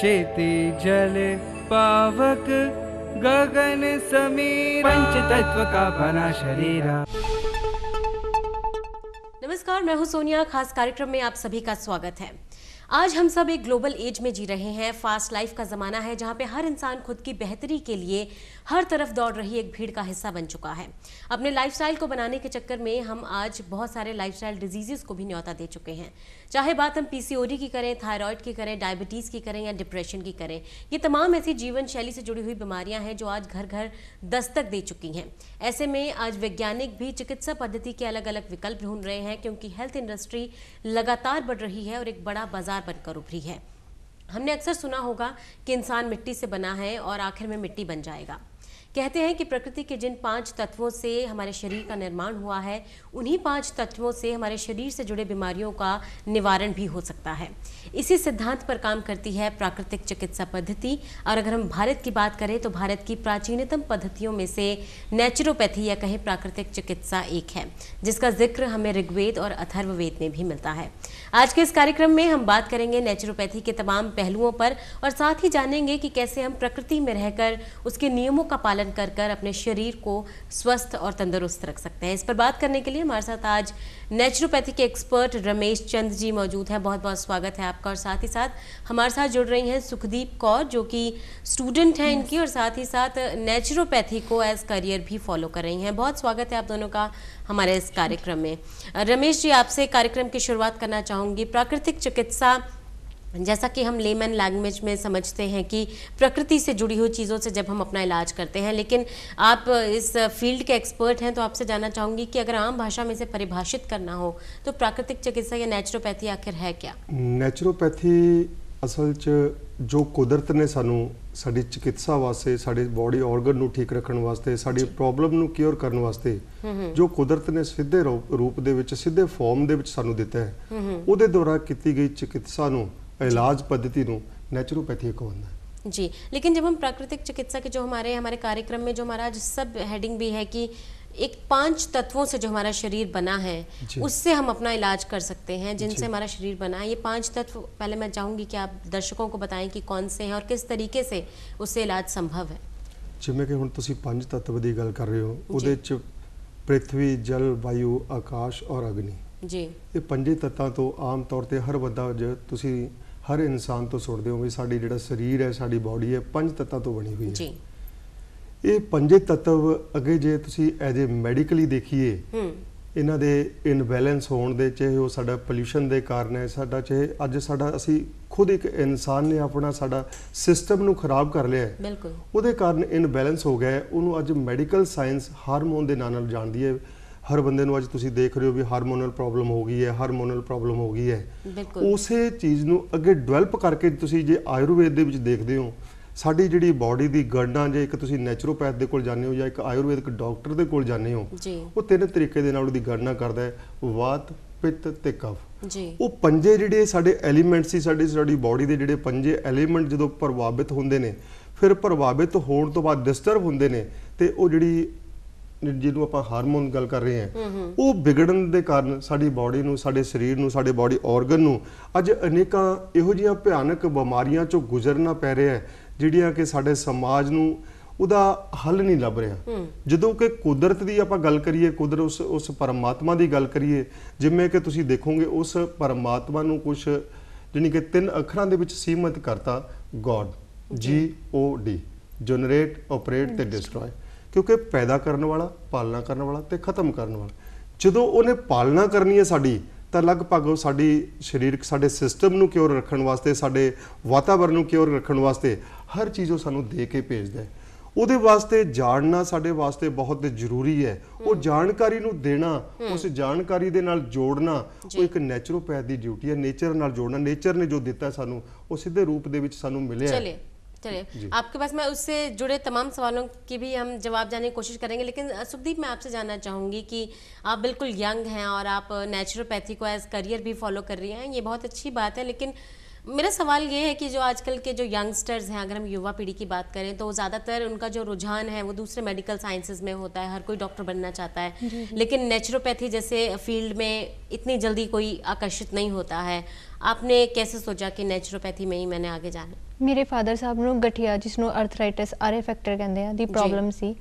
शेती जल पावक गगन समीर पंच तत्व का बना शरीरा नमस्कार मैं हूं सोनिया खास कार्यक्रम में आप सभी का स्वागत है आज हम सब एक ग्लोबल एज में जी रहे हैं फास्ट लाइफ का ज़माना है जहाँ पे हर इंसान खुद की बेहतरी के लिए हर तरफ दौड़ रही एक भीड़ का हिस्सा बन चुका है अपने लाइफस्टाइल को बनाने के चक्कर में हम आज बहुत सारे लाइफस्टाइल डिजीजेस को भी न्यौता दे चुके हैं चाहे बात हम पी की करें थायराइड की करें डायबिटीज़ की करें या डिप्रेशन की करें ये तमाम ऐसी जीवन शैली से जुड़ी हुई बीमारियाँ हैं जो आज घर घर दस्तक दे चुकी हैं ऐसे में आज वैज्ञानिक भी चिकित्सा पद्धति के अलग अलग विकल्प ढूंढ रहे हैं क्योंकि हेल्थ इंडस्ट्री लगातार बढ़ रही है और एक बड़ा बाजार मददगार बनकर उभरी है हमने अक्सर सुना होगा कि इंसान मिट्टी से बना है और आखिर में मिट्टी बन जाएगा कहते हैं कि प्रकृति के जिन पांच तत्वों से हमारे शरीर का निर्माण हुआ है उन्हीं पांच तत्वों से हमारे शरीर से जुड़े बीमारियों का निवारण भी हो सकता है इसी सिद्धांत पर काम करती है प्राकृतिक चिकित्सा पद्धति और अगर हम भारत की बात करें तो भारत की प्राचीनतम पद्धतियों में से नेचुरोपैथी या कहें प्राकृतिक चिकित्सा एक है जिसका जिक्र हमें ऋग्वेद और अथर्ववेद में भी मिलता है आज के इस कार्यक्रम में हम बात करेंगे नेचुरोपैथी के तमाम पहलुओं पर और साथ ही जानेंगे कि कैसे हम प्रकृति में रहकर उसके नियमों का पालन पालन कर कर अपने शरीर को स्वस्थ और तंदुरुस्त रख सकते हैं इस पर बात करने के लिए हमारे साथ आज नेचुरोपैथी के एक्सपर्ट रमेश चंद जी मौजूद हैं बहुत बहुत स्वागत है आपका और साथ ही साथ हमारे साथ जुड़ रही हैं सुखदीप कौर जो कि स्टूडेंट हैं इनकी और साथ ही साथ नेचुरोपैथी को एज करियर भी फॉलो कर रही हैं बहुत स्वागत है आप दोनों का हमारे इस कार्यक्रम में रमेश जी आपसे कार्यक्रम की शुरुआत करना चाहूँगी प्राकृतिक चिकित्सा जैसा कि हम लेमैन लैंग्वेज में समझते हैं कि प्रकृति से जुड़ी हुई चीज़ों से जब हम अपना इलाज करते हैं लेकिन आप इस फील्ड के एक्सपर्ट हैं तो आपसे जानना चाहूँगी कि अगर आम भाषा में इसे परिभाषित करना हो तो प्राकृतिक चिकित्सा या नेचुरोपैथी आखिर है क्या नेचुरोपैथी असल च जो कुदरत ने सू सा चिकित्सा वास्ते बॉडी ऑर्गन ठीक रखने वास्ते प्रॉब्लम क्योर करने वास्ते हम्म, हम्म। जो कुदरत ने सीधे रूप ਕੁਦਰਤ ਨੇ ਸਿੱਧੇ ਰੂਪ ਦੇ ਵਿੱਚ ਸਿੱਧੇ ਫਾਰਮ ਦੇ ਵਿੱਚ ਸਾਨੂੰ ਦਿੱਤਾ इलाज पद्धति नेचुरोपैथी कहना है जी लेकिन जब हम प्राकृतिक चिकित्सा के जो हमारे हमारे कार्यक्रम में जो हमारा आज सब हेडिंग भी है कि एक पांच तत्वों से जो हमारा शरीर बना है उससे हम अपना इलाज कर सकते हैं जिनसे हमारा शरीर बना है ये पांच तत्व पहले मैं चाहूँगी कि आप दर्शकों को बताएं कि कौन से हैं और किस तरीके से उससे इलाज संभव है ਜਿਵੇਂ ਕਿ हम ਤੁਸੀਂ पांच तत्व की गल कर रहे हो ਉਹਦੇ ਚ ਪ੍ਰithvi ਜਲ ਵਾਯੂ ਆਕਾਸ਼ ਔਰ ਅਗਨੀ ਜੀ ਇਹ ਪੰਜੇ ਤੱਤਾਂ ਤੋਂ ਆਮ ਤੌਰ ਤੇ ਹਰ ਬੰਦਾ ਹਰ ਇਨਸਾਨ ਤੋਂ ਸੁਣਦੇ ਹੋ ਵੀ ਸਾਡੀ ਜਿਹੜਾ ਸਰੀਰ ਹੈ ਸਾਡੀ ਬਾਡੀ ਹੈ ਪੰਜ ਤੱਤਾਂ ਤੋਂ ਬਣੀ ਹੋਈ ਹੈ ਜੀ ਇਹ ਪੰਜੇ ਤੱਤਵ ਅਗੇ ਜੇ ਤੁਸੀਂ ਐਜ ਅ ਮੈਡੀਕਲੀ ਦੇਖੀਏ ਇਹਨਾਂ ਦੇ ਇਨਬੈਲੈਂਸ ਹੋਣ ਦੇ ਚਾਹੇ ਉਹ ਸਾਡਾ ਪੋਲੂਸ਼ਨ ਦੇ ਕਾਰਨ ਹੈ ਸਾਡਾ ਚਾਹੇ ਅੱਜ ਸਾਡਾ ਅਸੀਂ ਖੁਦ ਇੱਕ ਇਨਸਾਨ ਨੇ ਆਪਣਾ ਸਾਡਾ ਸਿਸਟਮ ਨੂੰ ਖਰਾਬ ਕਰ ਲਿਆ ਹੈ ਬਿਲਕੁਲ ਉਹਦੇ ਕਾਰਨ ਇਨਬੈਲੈਂਸ ਹੋ ਗਿਆ ਉਹਨੂੰ ਅੱਜ ਮੈਡੀਕਲ ਸਾਇੰਸ ਹਾਰਮੋਨ ਦੇ ਨਾਂ ਨਾਲ ਜਾਣਦੀ ਹੈ ਹਰ ਬੰਦੇ ਨੂੰ ਅੱਜ ਤੁਸੀਂ ਦੇਖ ਰਹੇ ਹੋ ਵੀ ਹਾਰਮੋਨਲ ਪ੍ਰੋਬਲਮ ਹੋ ਗਈ ਹੈ ਹਾਰਮੋਨਲ ਪ੍ਰੋਬਲਮ ਹੋ ਗਈ ਹੈ ਉਸੇ ਚੀਜ਼ ਨੂੰ ਅੱਗੇ ਡਵੈਲਪ ਕਰਕੇ ਤੁਸੀਂ ਜੇ ਆਯੁਰਵੇਦ ਦੇ ਵਿੱਚ ਦੇਖਦੇ ਹੋ ਸਾਡੀ ਜਿਹੜੀ ਬਾਡੀ ਦੀ ਗੜਨਾ ਜੇ ਇੱਕ ਤੁਸੀਂ ਨੈਚੁਰੋਪੈਥ ਦੇ ਕੋਲ ਜਾਂਦੇ ਹੋ ਜਾਂ ਇੱਕ ਆਯੁਰਵੇਦਿਕ ਡਾਕਟਰ ਦੇ ਕੋਲ ਜਾਂਦੇ ਹੋ ਉਹ ਤਿੰਨ ਤਰੀਕੇ ਦੇ ਨਾਲ ਉਹਦੀ ਗੜਨਾ ਕਰਦਾ ਹੈ ਵਾਤ ਪਿੱਤ ਤੇ ਕਫ ਜੀ ਉਹ ਪੰਜੇ ਜਿਹੜੇ ਸਾਡੇ ਐਲੀਮੈਂਟਸ ਸੀ ਸਾਡੀ ਸਾਡੀ ਬਾਡੀ ਦੇ ਜਿਹੜੇ ਪੰਜੇ ਐਲੀਮੈਂਟ ਜਦੋਂ ਪ੍ਰਭਾਵਿਤ ਹੁੰਦੇ ਨੇ ਫਿਰ ਪ੍ਰਭਾਵਿਤ ਹੋਣ ਤੋਂ ਬਾਅਦ ਡਿਸਟਰਬ ਹੁੰਦੇ ਨੇ ਤੇ ਉਹ ਜਿਹੜੀ ਜਿਹਨੂੰ ਆਪਾਂ ਹਾਰਮੋਨ ਗੱਲ ਕਰ ਰਹੇ ਹਾਂ ਉਹ ਵਿਗੜਨ ਦੇ ਕਾਰਨ ਸਾਡੀ ਬਾਡੀ ਨੂੰ ਸਾਡੇ ਸਰੀਰ ਨੂੰ ਸਾਡੇ ਬਾਡੀ ਆਰਗਨ ਨੂੰ ਅੱਜ ਅਨੇਕਾਂ ਇਹੋ ਜਿਹੀਆਂ ਭਿਆਨਕ ਬਿਮਾਰੀਆਂ ਚੋਂ ਗੁਜ਼ਰਨਾ ਪੈ ਰਿਹਾ ਹੈ ਜਿਹੜੀਆਂ ਕਿ ਸਾਡੇ ਸਮਾਜ ਨੂੰ ਉਹਦਾ ਹੱਲ ਨਹੀਂ ਲੱਭ ਰਿਹਾ ਜਦੋਂ ਕਿ ਕੁਦਰਤ ਦੀ ਆਪਾਂ ਗੱਲ ਕਰੀਏ ਕੁਦਰ ਉਸ ਉਸ ਪਰਮਾਤਮਾ ਦੀ ਗੱਲ ਕਰੀਏ ਜਿਵੇਂ ਕਿ ਤੁਸੀਂ ਦੇਖੋਗੇ ਉਸ ਪਰਮਾਤਮਾ ਨੂੰ ਕੁਝ ਜਿਹਨੇ ਕਿ ਤਿੰਨ ਅੱਖਰਾਂ ਦੇ ਵਿੱਚ ਸੀਮਤ ਕਰਤਾ God G O D generate operate ਤੇ ਡਿਸਟਰੋਏ ਕਿਉਂਕਿ ਪੈਦਾ ਕਰਨ ਵਾਲਾ ਪਾਲਣਾ ਕਰਨ ਵਾਲਾ ਤੇ ਖਤਮ ਕਰਨ ਵਾਲਾ ਜਦੋਂ ਉਹਨੇ ਪਾਲਣਾ ਕਰਨੀ ਹੈ ਸਾਡੀ ਤਾਂ ਲਗਭਗ ਉਹ ਸਾਡੀ ਸਰੀਰਕ ਸਾਡੇ ਸਿਸਟਮ ਨੂੰ ਕਿਉਰ ਰੱਖਣ ਵਾਸਤੇ ਸਾਡੇ ਵਾਤਾਵਰਣ ਨੂੰ ਕਿਉਰ ਰੱਖਣ ਵਾਸਤੇ ਹਰ ਚੀਜ਼ ਉਹ ਸਾਨੂੰ ਦੇ ਕੇ ਭੇਜਦਾ ਹੈ ਉਹਦੇ ਵਾਸਤੇ ਜਾਣਨਾ ਸਾਡੇ ਵਾਸਤੇ ਬਹੁਤ ਜ਼ਰੂਰੀ ਹੈ ਉਹ ਜਾਣਕਾਰੀ ਨੂੰ ਦੇਣਾ ਉਸ ਜਾਣਕਾਰੀ ਦੇ ਨਾਲ ਜੋੜਨਾ ਉਹ ਇੱਕ ਨੇਚਰੋਪੈਥ ਦੀ ਡਿਊਟੀ ਹੈ ਨੇਚਰ ਨਾਲ ਜੋੜਨਾ ਨੇਚਰ ਨੇ ਜੋ ਦਿੱਤਾ ਸਾਨੂੰ ਉਹ ਸਿੱਧੇ ਰੂਪ ਦੇ ਵਿੱਚ ਸਾਨੂੰ ਮਿਲਿਆ चलिए आपके पास मैं उससे जुड़े तमाम सवालों की भी हम जवाब जाने की कोशिश करेंगे लेकिन सुखदीप मैं आपसे जानना चाहूँगी कि आप बिल्कुल यंग हैं और आप नेचुरोपैथी को एज करियर भी फॉलो कर रही हैं ये बहुत अच्छी बात है लेकिन मेरा सवाल ये है कि जो आजकल के जो यंगस्टर्स हैं अगर हम युवा पीढ़ी की बात करें तो ज़्यादातर उनका जो रुझान है वो दूसरे मेडिकल साइंसेज में होता है हर कोई डॉक्टर बनना चाहता है लेकिन नेचुरोपैथी जैसे फील्ड में इतनी जल्दी कोई आकर्षित नहीं होता है आपने कैसे सोचा कि नेचुरोपैथी में ही मैंने आगे जाना मेरे फादर साहब ने गठिया जिसनों अर्थराइटिस आर फैक्टर कहते हैं दी प्रॉब्लम सी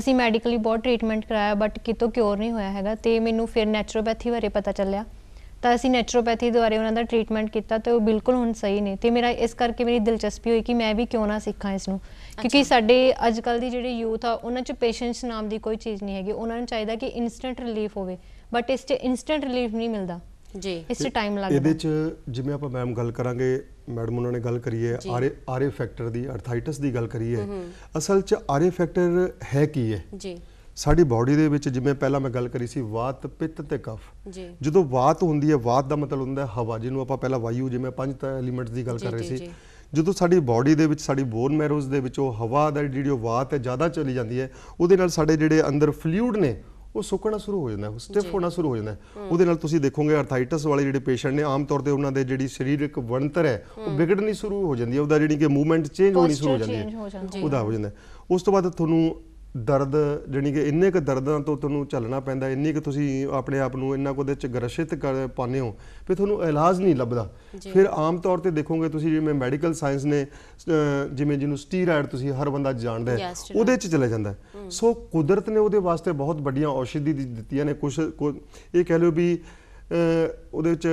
असी मेडिकली बहुत ट्रीटमेंट कराया बट कितों क्योर नहीं होया है तो मैं फिर ਫਿਰ बारे पता चलिया ਤਾਂ ਅਸੀਂ ਨੈਚੁਰੋਪੈਥੀ ਦੁਆਰੇ ਉਹਨਾਂ ਦਾ ਟ੍ਰੀਟਮੈਂਟ ਕੀਤਾ ਤੇ ਉਹ ਬਿਲਕੁਲ ਹੁਣ ਸਹੀ ਨੇ ਤੇ ਮੇਰਾ ਇਸ ਕਰਕੇ ਮੇਰੀ ਦਿਲਚਸਪੀ ਹੋਈ ਕਿ ਮੈਂ ਵੀ ਕਿਉਂ ਨਾ ਸਿੱਖਾਂ ਇਸ ਨੂੰ ਕਿਉਂਕਿ ਸਾਡੇ ਅੱਜ ਕੱਲ ਦੀ ਜਿਹੜੇ ਯੂਥ ਆ ਉਹਨਾਂ 'ਚ ਪੇਸ਼ੈਂਸ ਨਾਮ ਦੀ ਕੋਈ ਚੀਜ਼ ਨਹੀਂ ਹੈਗੀ ਉਹਨਾਂ ਨੂੰ ਚਾਹੀਦਾ ਕਿ ਇਨਸਟੈਂਟ ਰਿਲੀਫ ਹੋਵੇ ਬਟ ਇਸ 'ਚ ਇਨਸਟੈਂਟ ਰਿਲੀਫ ਨਹੀਂ ਮਿਲਦਾ ਜੀ ਇਸ ਟਾਈਮ ਲੱਗਦਾ ਇਹਦੇ 'ਚ ਜਿਵੇਂ ਆਪਾਂ ਮੈਮ ਗੱਲ ਕਰਾਂਗੇ ਮੈਡਮ ਉਹਨਾਂ ਨੇ ਗੱਲ ਕਰੀ ਹੈ ਆਰੇ ਆਰੇ ਫੈਕਟਰ ਦੀ ਆਰਥਾਈਟਿਸ ਦੀ ਗੱਲ ਕਰੀ ਹੈ ਅਸਲ 'ਚ ਆਰੇ ਫੈਕਟਰ ਹੈ ਕੀ ਹੈ ਜੀ ਸਾਡੀ ਬਾਡੀ ਦੇ ਵਿੱਚ ਜਿਵੇਂ ਪਹਿਲਾਂ ਮੈਂ ਗੱਲ ਕਰੀ ਸੀ ਵਾਤ ਪਿੱਤ ਤੇ ਕਫ ਜੀ ਜਦੋਂ ਵਾਤ ਹੁੰਦੀ ਹੈ ਵਾਤ ਦਾ ਮਤਲਬ ਹੁੰਦਾ ਹੈ ਹਵਾ ਜਿਹਨੂੰ ਆਪਾਂ ਪਹਿਲਾਂ ਵਾਯੂ ਜਿਵੇਂ ਪੰਜ ਐਲੀਮੈਂਟਸ ਦੀ ਗੱਲ ਕਰ ਰਹੇ ਸੀ ਜਦੋਂ ਸਾਡੀ ਬਾਡੀ ਦੇ ਵਿੱਚ ਸਾਡੀ ਬੋਨ ਮੈਰੋਸ ਦੇ ਵਿੱਚ ਉਹ ਹਵਾ ਦਾ ਜਿਹੜੀ ਉਹ ਵਾਤ ਹੈ ਜ਼ਿਆਦਾ ਚਲੀ ਜਾਂਦੀ ਹੈ ਉਹਦੇ ਨਾਲ ਸਾਡੇ ਜਿਹੜੇ ਅੰਦਰ ਫਲੂਇਡ ਨੇ ਉਹ ਸੁੱਕਣਾ ਸ਼ੁਰੂ ਹੋ ਜਾਂਦਾ ਹੈ ਸਟਿਫ ਹੋਣਾ ਸ਼ੁਰੂ ਹੋ ਜਾਂਦਾ ਹੈ ਉਹਦੇ ਨਾਲ ਤੁਸੀਂ ਦੇਖੋਗੇ ਆਰਥਾਈਟਿਸ ਵਾਲੇ ਜਿਹੜੇ ਪੇਸ਼ੈਂਟ ਨੇ ਆਮ ਤੌਰ ਤੇ ਉਹਨਾਂ ਦੇ ਜਿਹੜੀ ਸਰੀਰਕ ਬਣਤਰ ਹੈ ਉਹ ਵਿਗੜਨੀ ਸ਼ੁਰੂ ਹੋ ਜਾਂਦੀ ਹੈ ਉਹਦਾ ਜਿਹੜੀ ਕਿ ਮੂਵਮੈਂਟ ਚੇਂਜ ਹੋਣੀ ਸ਼ੁਰੂ ਹੋ ਜਾਂਦੀ ਹੈ ਉਹਦਾ ਹੋ ਜਾਂਦਾ ਉਸ ਤੋਂ ਬਾਅਦ ਤੁਹਾਨੂੰ ਦਰਦ ਜਣੀ ਕਿ ਇੰਨੇ ਕੁ ਦਰਦਾਂ ਤੋਂ ਤੁਹਾਨੂੰ ਚੱਲਣਾ ਪੈਂਦਾ ਇੰਨੀ ਕੁ ਤੁਸੀਂ ਆਪਣੇ ਆਪ ਨੂੰ ਇੰਨਾ ਕੁ ਦੇ ਚ ਗਰਸ਼ਿਤ ਕਰ ਪਾਉਂਦੇ ਹੋ ਫਿਰ ਤੁਹਾਨੂੰ ਇਲਾਜ ਨਹੀਂ ਲੱਭਦਾ ਫਿਰ ਆਮ ਤੌਰ ਤੇ ਦੇਖੋਗੇ ਤੁਸੀਂ ਜਿਵੇਂ ਮੈਡੀਕਲ ਸਾਇੰਸ ਨੇ ਜਿਵੇਂ ਜਿਹਨੂੰ ਸਟੀਰਾਇਡ ਤੁਸੀਂ ਹਰ ਬੰਦਾ ਜਾਣਦਾ ਹੈ ਉਹਦੇ ਚ ਚਲੇ ਜਾਂਦਾ ਸੋ ਕੁਦਰਤ ਨੇ ਉਹਦੇ ਵਾਸਤੇ ਬਹੁਤ ਵੱਡੀਆਂ ਔਸ਼ਧੀ ਦਿੱਤੀਆਂ ਨੇ ਕੁਝ ਇਹ ਕਹਿ ਲਓ ਵੀ ਉਹਦੇ ਵਿੱਚ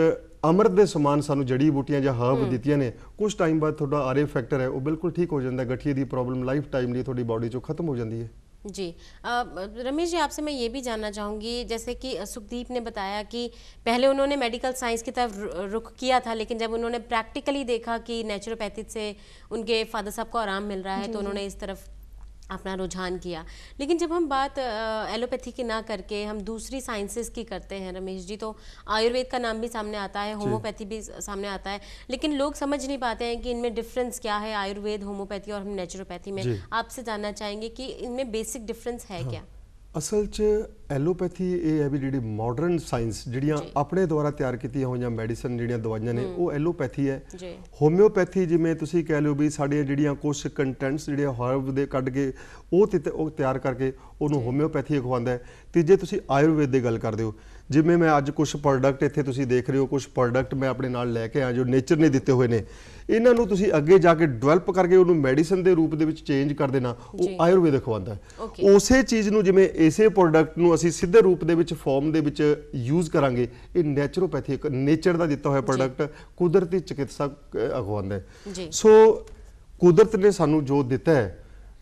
ਅਮਰਤ ਦੇ ਸਮਾਨ ਸਾਨੂੰ ਜੜੀ ਬੂਟੀਆਂ ਜਾਂ ਹਰਬ ਦਿੱਤੀਆਂ ਨੇ ਕੁਝ ਟਾਈਮ ਬਾਅਦ ਤੁਹਾਡਾ ਆਰਏ ਫੈਕਟਰ ਹੈ ਉਹ ਬਿਲਕੁਲ ਠੀਕ ਹੋ ਜਾਂਦਾ ਗਠੀਏ ਦੀ ਪ੍ਰੋਬਲਮ ਲਾਈਫ ਟਾਈਮ ਲਈ ਤੁਹਾਡੀ ਬਾਡੀ ਚੋਂ ਖਤਮ ਹੋ ਜਾਂਦੀ ਹੈ जी रमेश जी आपसे मैं ये भी जानना चाहूँगी जैसे कि सुखदीप ने बताया कि पहले उन्होंने मेडिकल साइंस की तरफ रुख किया था लेकिन जब उन्होंने प्रैक्टिकली देखा कि नेचुरोपैथी से उनके फादर साहब को आराम मिल रहा है तो उन्होंने इस तरफ अपना रुझान किया लेकिन जब हम बात एलोपैथी की ना करके हम दूसरी साइंसेस की करते हैं रमेश जी तो आयुर्वेद का नाम भी सामने आता है होम्योपैथी भी सामने आता है लेकिन लोग समझ नहीं पाते हैं कि इनमें डिफरेंस क्या है आयुर्वेद होम्योपैथी और हम नेचुरोपैथी में आपसे जानना चाहेंगे कि इनमें बेसिक डिफरेंस है हाँ। क्या ਅਸਲ 'ਚ ਐਲੋਪੈਥੀ ਇਹ ਹੈ ਵੀ ਜਿਹੜੀ ਮਾਡਰਨ ਸਾਇੰਸ ਜਿਹੜੀਆਂ ਆਪਣੇ ਦੁਆਰਾ ਤਿਆਰ ਕੀਤੀਆਂ ਹੋਈਆਂ ਮੈਡੀਸਨ ਜਿਹੜੀਆਂ ਦਵਾਈਆਂ ਨੇ ਉਹ ਐਲੋਪੈਥੀ ਹੈ ਹੋਮਿਓਪੈਥੀ ਜਿਵੇਂ ਤੁਸੀਂ ਕਹਿ ਲਓ ਵੀ ਸਾਡੀਆਂ ਜਿਹੜੀਆਂ ਕੁਝ ਕੰਟੈਂਟਸ ਜਿਹੜੇ ਹਰਬ ਦੇ ਕੱਢ ਕੇ ਉਹ ਤੇ ਉਹ ਤਿਆਰ ਕਰਕੇ ਉਹਨੂੰ ਹੋਮਿਓਪੈਥੀ ਖਵਾਉਂਦਾ ਹੈ ਤੇ ਜੇ ਤੁਸੀਂ ਆਯੁਰਵੇਦ ਦੀ ਗੱਲ ਕਰਦੇ ਹੋ ਜਿਵੇਂ ਮੈਂ ਅੱਜ ਕੁਝ ਪ੍ਰੋਡਕਟ ਇੱਥੇ ਤੁਸੀਂ ਦੇਖ ਰਹੇ ਹੋ ਕੁਝ ਪ੍ਰੋਡਕਟ ਮੈਂ ਆਪਣੇ ਨਾਲ ਲੈ ਕੇ ਆਇਆ ਜੋ ਨੇਚਰ ਨੇ ਦਿੱਤੇ ਹੋਏ ਨੇ ਇਹਨਾਂ ਨੂੰ ਤੁਸੀਂ ਅੱਗੇ ਜਾ ਕੇ ਡਿਵੈਲਪ ਕਰਕੇ ਉਹਨੂੰ ਮੈਡੀਸਨ ਦੇ ਰੂਪ ਦੇ ਵਿੱਚ ਚੇਂਜ ਕਰ ਦੇਣਾ ਉਹ ਆਯੁਰਵੇਦ ਖਵਾਉਂਦਾ ਉਸੇ ਚੀਜ਼ ਨੂੰ ਜਿਵੇਂ ਇਸੇ ਪ੍ਰੋਡਕਟ ਨੂੰ ਅਸੀਂ ਸਿੱਧੇ ਰੂਪ ਦੇ ਵਿੱਚ ਫਾਰਮ ਦੇ ਵਿੱਚ ਯੂਜ਼ ਕਰਾਂਗੇ ਇਹ ਨੇਚਰੋਪੈਥੀ ਇੱਕ ਨੇਚਰ ਦਾ ਦਿੱਤਾ ਹੋਇਆ ਪ੍ਰੋਡਕਟ ਕੁਦਰਤੀ ਚਿਕਿਤਸਾ ਅਗਵਾਉਂਦਾ ਹੈ ਸੋ ਕੁਦਰਤ ਨੇ ਸਾਨੂੰ ਜੋ ਦਿੱਤਾ ਹੈ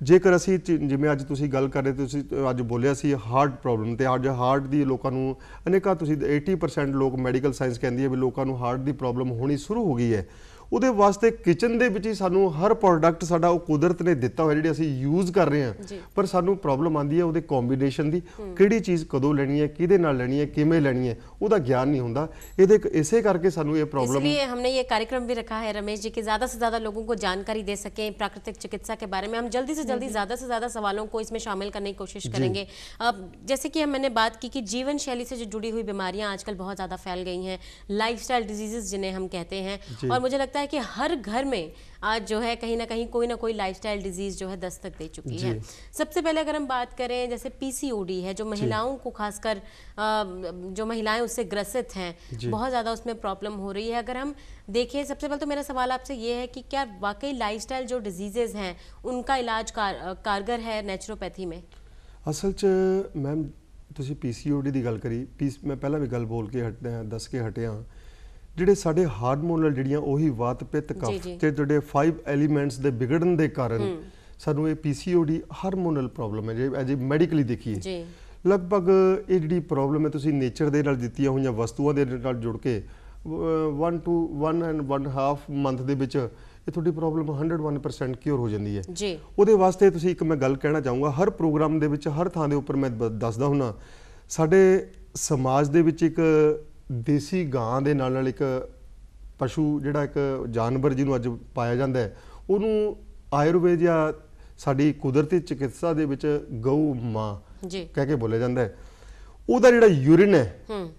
ਜੇਕਰ ਅਸੀਂ ਜਿਵੇਂ ਅੱਜ ਤੁਸੀਂ ਗੱਲ ਕਰ ਰਹੇ ਤੁਸੀਂ ਅੱਜ ਬੋਲਿਆ ਸੀ ਹਾਰਟ ਪ੍ਰੋਬਲਮ ਤੇ ਅੱਜ ਹਾਰਟ ਦੀ ਲੋਕਾਂ ਨੂੰ ਅਨੇਕਾਂ ਤੁਸੀਂ 80% ਲੋਕ ਮੈਡੀਕਲ ਸਾਇੰਸ ਕਹਿੰਦੀ ਹੈ ਵੀ ਲੋਕਾਂ ਨੂੰ ਹਾਰਟ ਦੀ ਪ੍ਰੋਬਲਮ ਹੋਣੀ ਸ਼ੁਰੂ ਹੋ ਗਈ ਹੈ ਉਹਦੇ वास्ते किचन के सू हर प्रोडक्ट ਹਰ कुदरत ने दिता हुआ ਨੇ ਦਿੱਤਾ यूज़ कर रहे हैं पर सू प्रॉब्लम ਪਰ है वो कॉम्बीनेशन की कि चीज़ कदों लैनी है कि लैनी है किमें लैनी है वह ज्ञान नहीं होता ये इस करके सू प्रॉब्लम हमने ये कार्यक्रम भी रखा है रमेश जी कि ज़्यादा से ज़्यादा लोगों को जानकारी दे सकें प्राकृतिक चिकित्सा के बारे में हम जल्दी से जल्दी ज़्यादा से ज़्यादा सवालों को इसमें शामिल करने की कोशिश करेंगे अब जैसे कि मैंने बात की कि जीवन शैली से जो जुड़ी हुई बीमारियाँ आजकल बहुत ज़्यादा फैल गई हैं लाइफ डिजीज़ जिन्हें हम कहते हैं और मुझे लगता है है कि हर घर में आज जो है कहीं ना कहीं कोई ना कोई लाइफस्टाइल डिजीज जो है दस्तक दे चुकी है सबसे पहले अगर हम बात करें जैसे पीसीओडी है जो महिलाओं को खासकर जो महिलाएं उससे ग्रसित हैं बहुत ज़्यादा उसमें प्रॉब्लम हो रही है अगर हम देखें सबसे पहले तो मेरा सवाल आपसे ये है कि क्या वाकई लाइफ जो डिजीजेज हैं उनका इलाज कार, कारगर है नेचुरोपैथी में असल च मैम ਅਸਲ 'ਚ ਮੈਮ ਤੁਸੀਂ ਪੀਸੀਓਡੀ ਦੀ ਗੱਲ ਕਰੀ ਪੀਸ ਮੈਂ ਪਹਿਲਾਂ ਵੀ ਗੱਲ ਬੋਲ ਕੇ ਹਟਦੇ दस के हटे हाँ ਜਿਹੜੇ ਸਾਡੇ ਹਾਰਮੋਨਲ ਜਿਹੜੀਆਂ ਉਹੀ ਵਾਤ ਪਿੱਤ ਕਫ ਤੇ ਜਿਹੜੇ 5 ਐਲੀਮੈਂਟਸ ਦੇ ਵਿਗੜਨ ਦੇ ਕਾਰਨ ਸਾਨੂੰ ਇਹ ਪੀਸੀਓਡੀ ਹਾਰਮੋਨਲ ਪ੍ਰੋਬਲਮ ਹੈ ਜੇ ਅਜੇ ਮੈਡੀਕਲੀ ਦੇਖੀਏ ਜੀ ਲਗਭਗ ਇਹ ਜਿਹੜੀ ਪ੍ਰੋਬਲਮ ਹੈ ਤੁਸੀਂ ਨੇਚਰ ਦੇ ਨਾਲ ਦਿੱਤੀਆਂ ਹੋਈਆਂ ਵਸਤੂਆਂ ਦੇ ਨਾਲ ਜੁੜ ਕੇ 1 ਟੂ 1 ਐਂਡ 1 ਹਾਫ ਮੰਥ ਦੇ ਵਿੱਚ ਇਹ ਤੁਹਾਡੀ ਪ੍ਰੋਬਲਮ 101% ਕਿਉਰ ਹੋ ਜਾਂਦੀ ਹੈ ਜੀ ਉਹਦੇ ਵਾਸਤੇ ਤੁਸੀਂ ਇੱਕ ਮੈਂ ਗੱਲ ਕਹਿਣਾ ਚਾਹੂੰਗਾ ਹਰ ਪ੍ਰੋਗਰਾਮ ਦੇ ਵਿੱਚ ਹਰ ਥਾਂ ਦੇ ਉੱਪਰ ਮੈਂ ਦੱਸਦਾ ਹੁੰਨਾ ਸਾਡੇ ਸਮਾਜ ਦੇ ਵਿੱਚ ਇੱਕ ਦੇਸੀ ਗਾਂ ਦੇ ਨਾਲ ਨਾਲ ਇੱਕ ਪਸ਼ੂ ਜਿਹੜਾ ਇੱਕ ਜਾਨਵਰ ਜਿਹਨੂੰ ਅੱਜ ਪਾਇਆ ਜਾਂਦਾ ਹੈ ਉਹਨੂੰ ਆਯੁਰਵੇਦ ਜਾਂ ਸਾਡੀ ਕੁਦਰਤੀ ਚਿਕਿਤਸਾ ਦੇ ਵਿੱਚ ਗਊ ਮਾਂ ਜੀ ਕਹਿ ਕੇ ਬੋਲੇ ਜਾਂਦਾ ਹੈ ਉਹਦਾ ਜਿਹੜਾ ਯੂਰਿਨ ਹੈ ਹੂੰ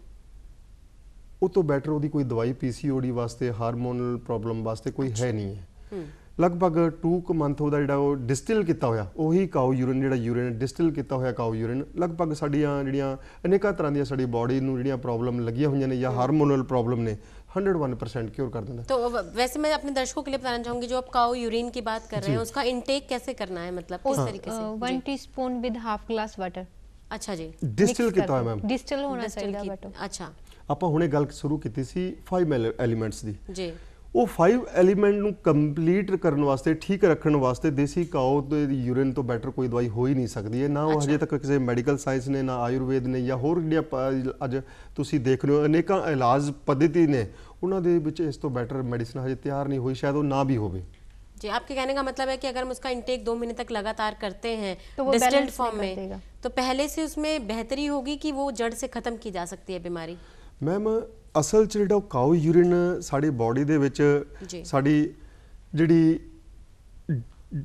ਉਹ ਤੋਂ ਬੈਟਰ ਉਹਦੀ ਕੋਈ ਦਵਾਈ ਪੀਸੀਓਡੀ ਵਾਸਤੇ ਹਾਰਮੋਨਲ ਪ੍ਰੋਬਲਮ ਵਾਸਤੇ ਕੋਈ ਹੈ ਨਹੀਂ ਹੈ ਹੂੰ ਲਗਭਗ 2 ਕ ਮੰਥ ਉਹਦਾ ਜਿਹੜਾ ਉਹ ਡਿਸਟਿਲ ਕੀਤਾ ਹੋਇਆ ਉਹੀ ਕਾਉ ਯੂਰਿਨ ਜਿਹੜਾ ਯੂਰਿਨ ਡਿਸਟਿਲ ਕੀਤਾ ਹੋਇਆ ਕਾਉ ਯੂਰਿਨ ਲਗਭਗ ਸਾਡੀਆਂ ਜਿਹੜੀਆਂ ਅਨੇਕਾਂ ਤਰ੍ਹਾਂ ਦੀਆਂ ਸਾਡੀ ਬਾਡੀ ਨੂੰ ਜਿਹੜੀਆਂ ਪ੍ਰੋਬਲਮ ਲੱਗੀਆਂ ਹੋਈਆਂ ਨੇ ਜਾਂ ਹਾਰਮੋਨਲ ਪ੍ਰੋਬਲਮ ਨੇ 101% ਕਿਉਰ ਕਰ ਦਿੰਦਾ ਤਾਂ ਵੈਸੇ ਮੈਂ ਆਪਣੇ ਦਰਸ਼ਕੋ ਕੇ ਲਈ ਬਤਾਣਾ ਚਾਹੂੰਗੀ ਜੋ ਆਪ ਕਾਉ ਯੂਰਿਨ ਕੀ ਬਾਤ ਕਰ ਰਹੇ ਹੋ ਉਸਕਾ ਇਨਟੇਕ ਕਿਵੇਂ ਕਰਨਾ ਹੈ ਮਤਲਬ ਕਿਸ ਤਰੀਕੇ ਸੇ 1 teaspoon with half glass water ਅੱਛਾ ਜੀ ਡਿਸਟਿਲ ਕੀਤਾ ਹੈ ਮੈਮ ਡਿਸਟਿਲ ਹੋਣਾ ਚਾਹੀਦਾ ਬਟ ਅੱਛਾ ਆਪਾਂ ਹੁਣੇ ਗੱਲ ਸ਼ੁਰੂ ਕੀਤੀ ਸੀ 5 ਐਲੀਮੈਂਟਸ ਦੀ ਜੀ ਉਹ 5 ਐਲੀਮੈਂਟ ਨੂੰ ਕੰਪਲੀਟ ਕਰਨ ਵਾਸਤੇ ਠੀਕ ਰੱਖਣ ਵਾਸਤੇ ਦੇਸੀ ਕਾਉ ਦੇ ਯੂਰਿਨ ਤੋਂ ਬੈਟਰ ਕੋਈ ਦਵਾਈ ਹੋ ਹੀ ਨਹੀਂ ਸਕਦੀ ਹੈ ਨਾ ਉਹ ਹਜੇ ਤੱਕ ਕਿਸੇ ਮੈਡੀਕਲ ਸਾਇੰਸ ਨੇ ਨਾ ਆਯੁਰਵੇਦ ਨੇ ਜਾਂ ਹੋਰ ਜਿਹੜੀਆਂ ਅੱਜ ਤੁਸੀਂ ਦੇਖ ਰਹੇ ਹੋ ਅਨੇਕਾਂ ਇਲਾਜ ਪਦਤੀ ਨੇ ਉਹਨਾਂ ਦੇ ਵਿੱਚ ਇਸ ਤੋਂ ਬੈਟਰ ਮੈਡੀਸਨ ਹਜੇ ਤਿਆਰ ਨਹੀਂ ਹੋਈ ਸ਼ਾਇਦ ਉਹ ਨਾ ਵੀ ਹੋਵੇ ਜੀ ਆਪਕੇ ਕਹਿਣ ਦਾ ਮਤਲਬ ਹੈ ਕਿ ਅਗਰ हम ਉਸਕਾ ਇਨਟੇਕ 2 ਮਹੀਨੇ ਤੱਕ ਲਗਾਤਾਰ ਕਰਤੇ ਹੈ ਡਿਸਟਿਲਡ ਫਾਰਮ ਮੇ ਤਾਂ ਪਹਿਲੇ ਸੇ ਉਸਮੇ ਬਿਹਤਰੀ ਹੋਗੀ ਕਿ ਉਹ ਜੜ ਸੇ ਖਤਮ ਕੀ ਜਾ ਸਕਤੀ ਹੈ ਬਿਮਾਰੀ ਮੈਮ ਅਸਲ ਚ ਜਿਹੜਾ ਉਹ ਕਾਉ ਯੂਰਿਨ ਸਾਡੀ ਬਾਡੀ ਦੇ ਵਿੱਚ ਸਾਡੀ ਜਿਹੜੀ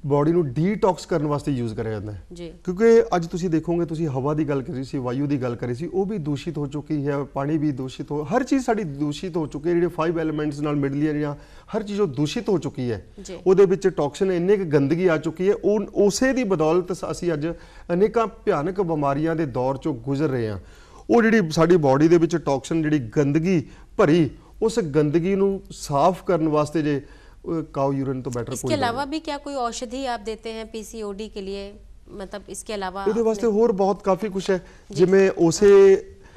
ਬਾਡੀ ਨੂੰ ਡੀਟੌਕਸ ਕਰਨ ਵਾਸਤੇ ਯੂਜ਼ ਕਰਿਆ ਜਾਂਦਾ ਹੈ ਕਿਉਂਕਿ ਅੱਜ ਤੁਸੀਂ ਦੇਖੋਗੇ ਤੁਸੀਂ ਹਵਾ ਦੀ ਗੱਲ ਕਰੀ ਸੀ ਵਾਯੂ ਦੀ ਗੱਲ ਕਰੀ ਸੀ ਉਹ ਵੀ ਦੂਸ਼ਿਤ ਹੋ ਚੁੱਕੀ ਹੈ ਪਾਣੀ ਵੀ ਦੂਸ਼ਿਤ ਹੋ ਹਰ ਚੀਜ਼ ਸਾਡੀ ਦੂਸ਼ਿਤ ਹੋ ਚੁੱਕੀ ਹੈ ਜਿਹੜੇ 5 ਐਲੀਮੈਂਟਸ ਨਾਲ ਮਿਡ ਜਾਂ ਹਰ ਚੀਜ਼ ਉਹ ਦੂਸ਼ਿਤ ਹੋ ਚੁੱਕੀ ਹੈ ਉਹਦੇ ਵਿੱਚ ਟੌਕਸਿਨ ਇੰਨੇ ਕਿ ਗੰਦਗੀ ਆ ਚੁੱਕੀ ਹੈ ਉਹ ਉਸੇ ਦੀ ਬਦੌਲਤ ਅਸੀਂ ਅੱਜ ਅਨੇਕਾਂ ਭਿਆਨਕ ਬਿਮਾਰੀਆਂ ਦੇ ਦੌਰ ਚੋਂ ਗੁਜ਼ਰ ਰਹੇ ਹਾਂ ਉਹ ਜਿਹੜੀ ਸਾਡੀ ਬਾਡੀ ਦੇ ਵਿੱਚ ਟੌਕਸਿਨ ਜਿਹੜੀ ਗੰਦਗੀ ਭਰੀ ਉਸ ਗੰਦਗੀ ਨੂੰ ਸਾਫ਼ ਕਰਨ ਵਾਸਤੇ ਜੇ ਕਾਉ ਤੋਂ ਬੈਟਰ ਕੋਈ ਇਸ बेटर ਇਲਾਵਾ ਵੀ ਕੀ ਕੋਈ ਔਸ਼ਧੀ ਆਪ ਦਿੰਦੇ देते ਪੀਸੀਓਡੀ ਕੇ ਲਈ ਮਤਲਬ ਇਸ इसके ਇਲਾਵਾ ਇਹਦੇ ਵਾਸਤੇ ਹੋਰ ਬਹੁਤ ਕਾਫੀ ਕੁਝ ਹੈ ਜਿਵੇਂ ਉਸੇ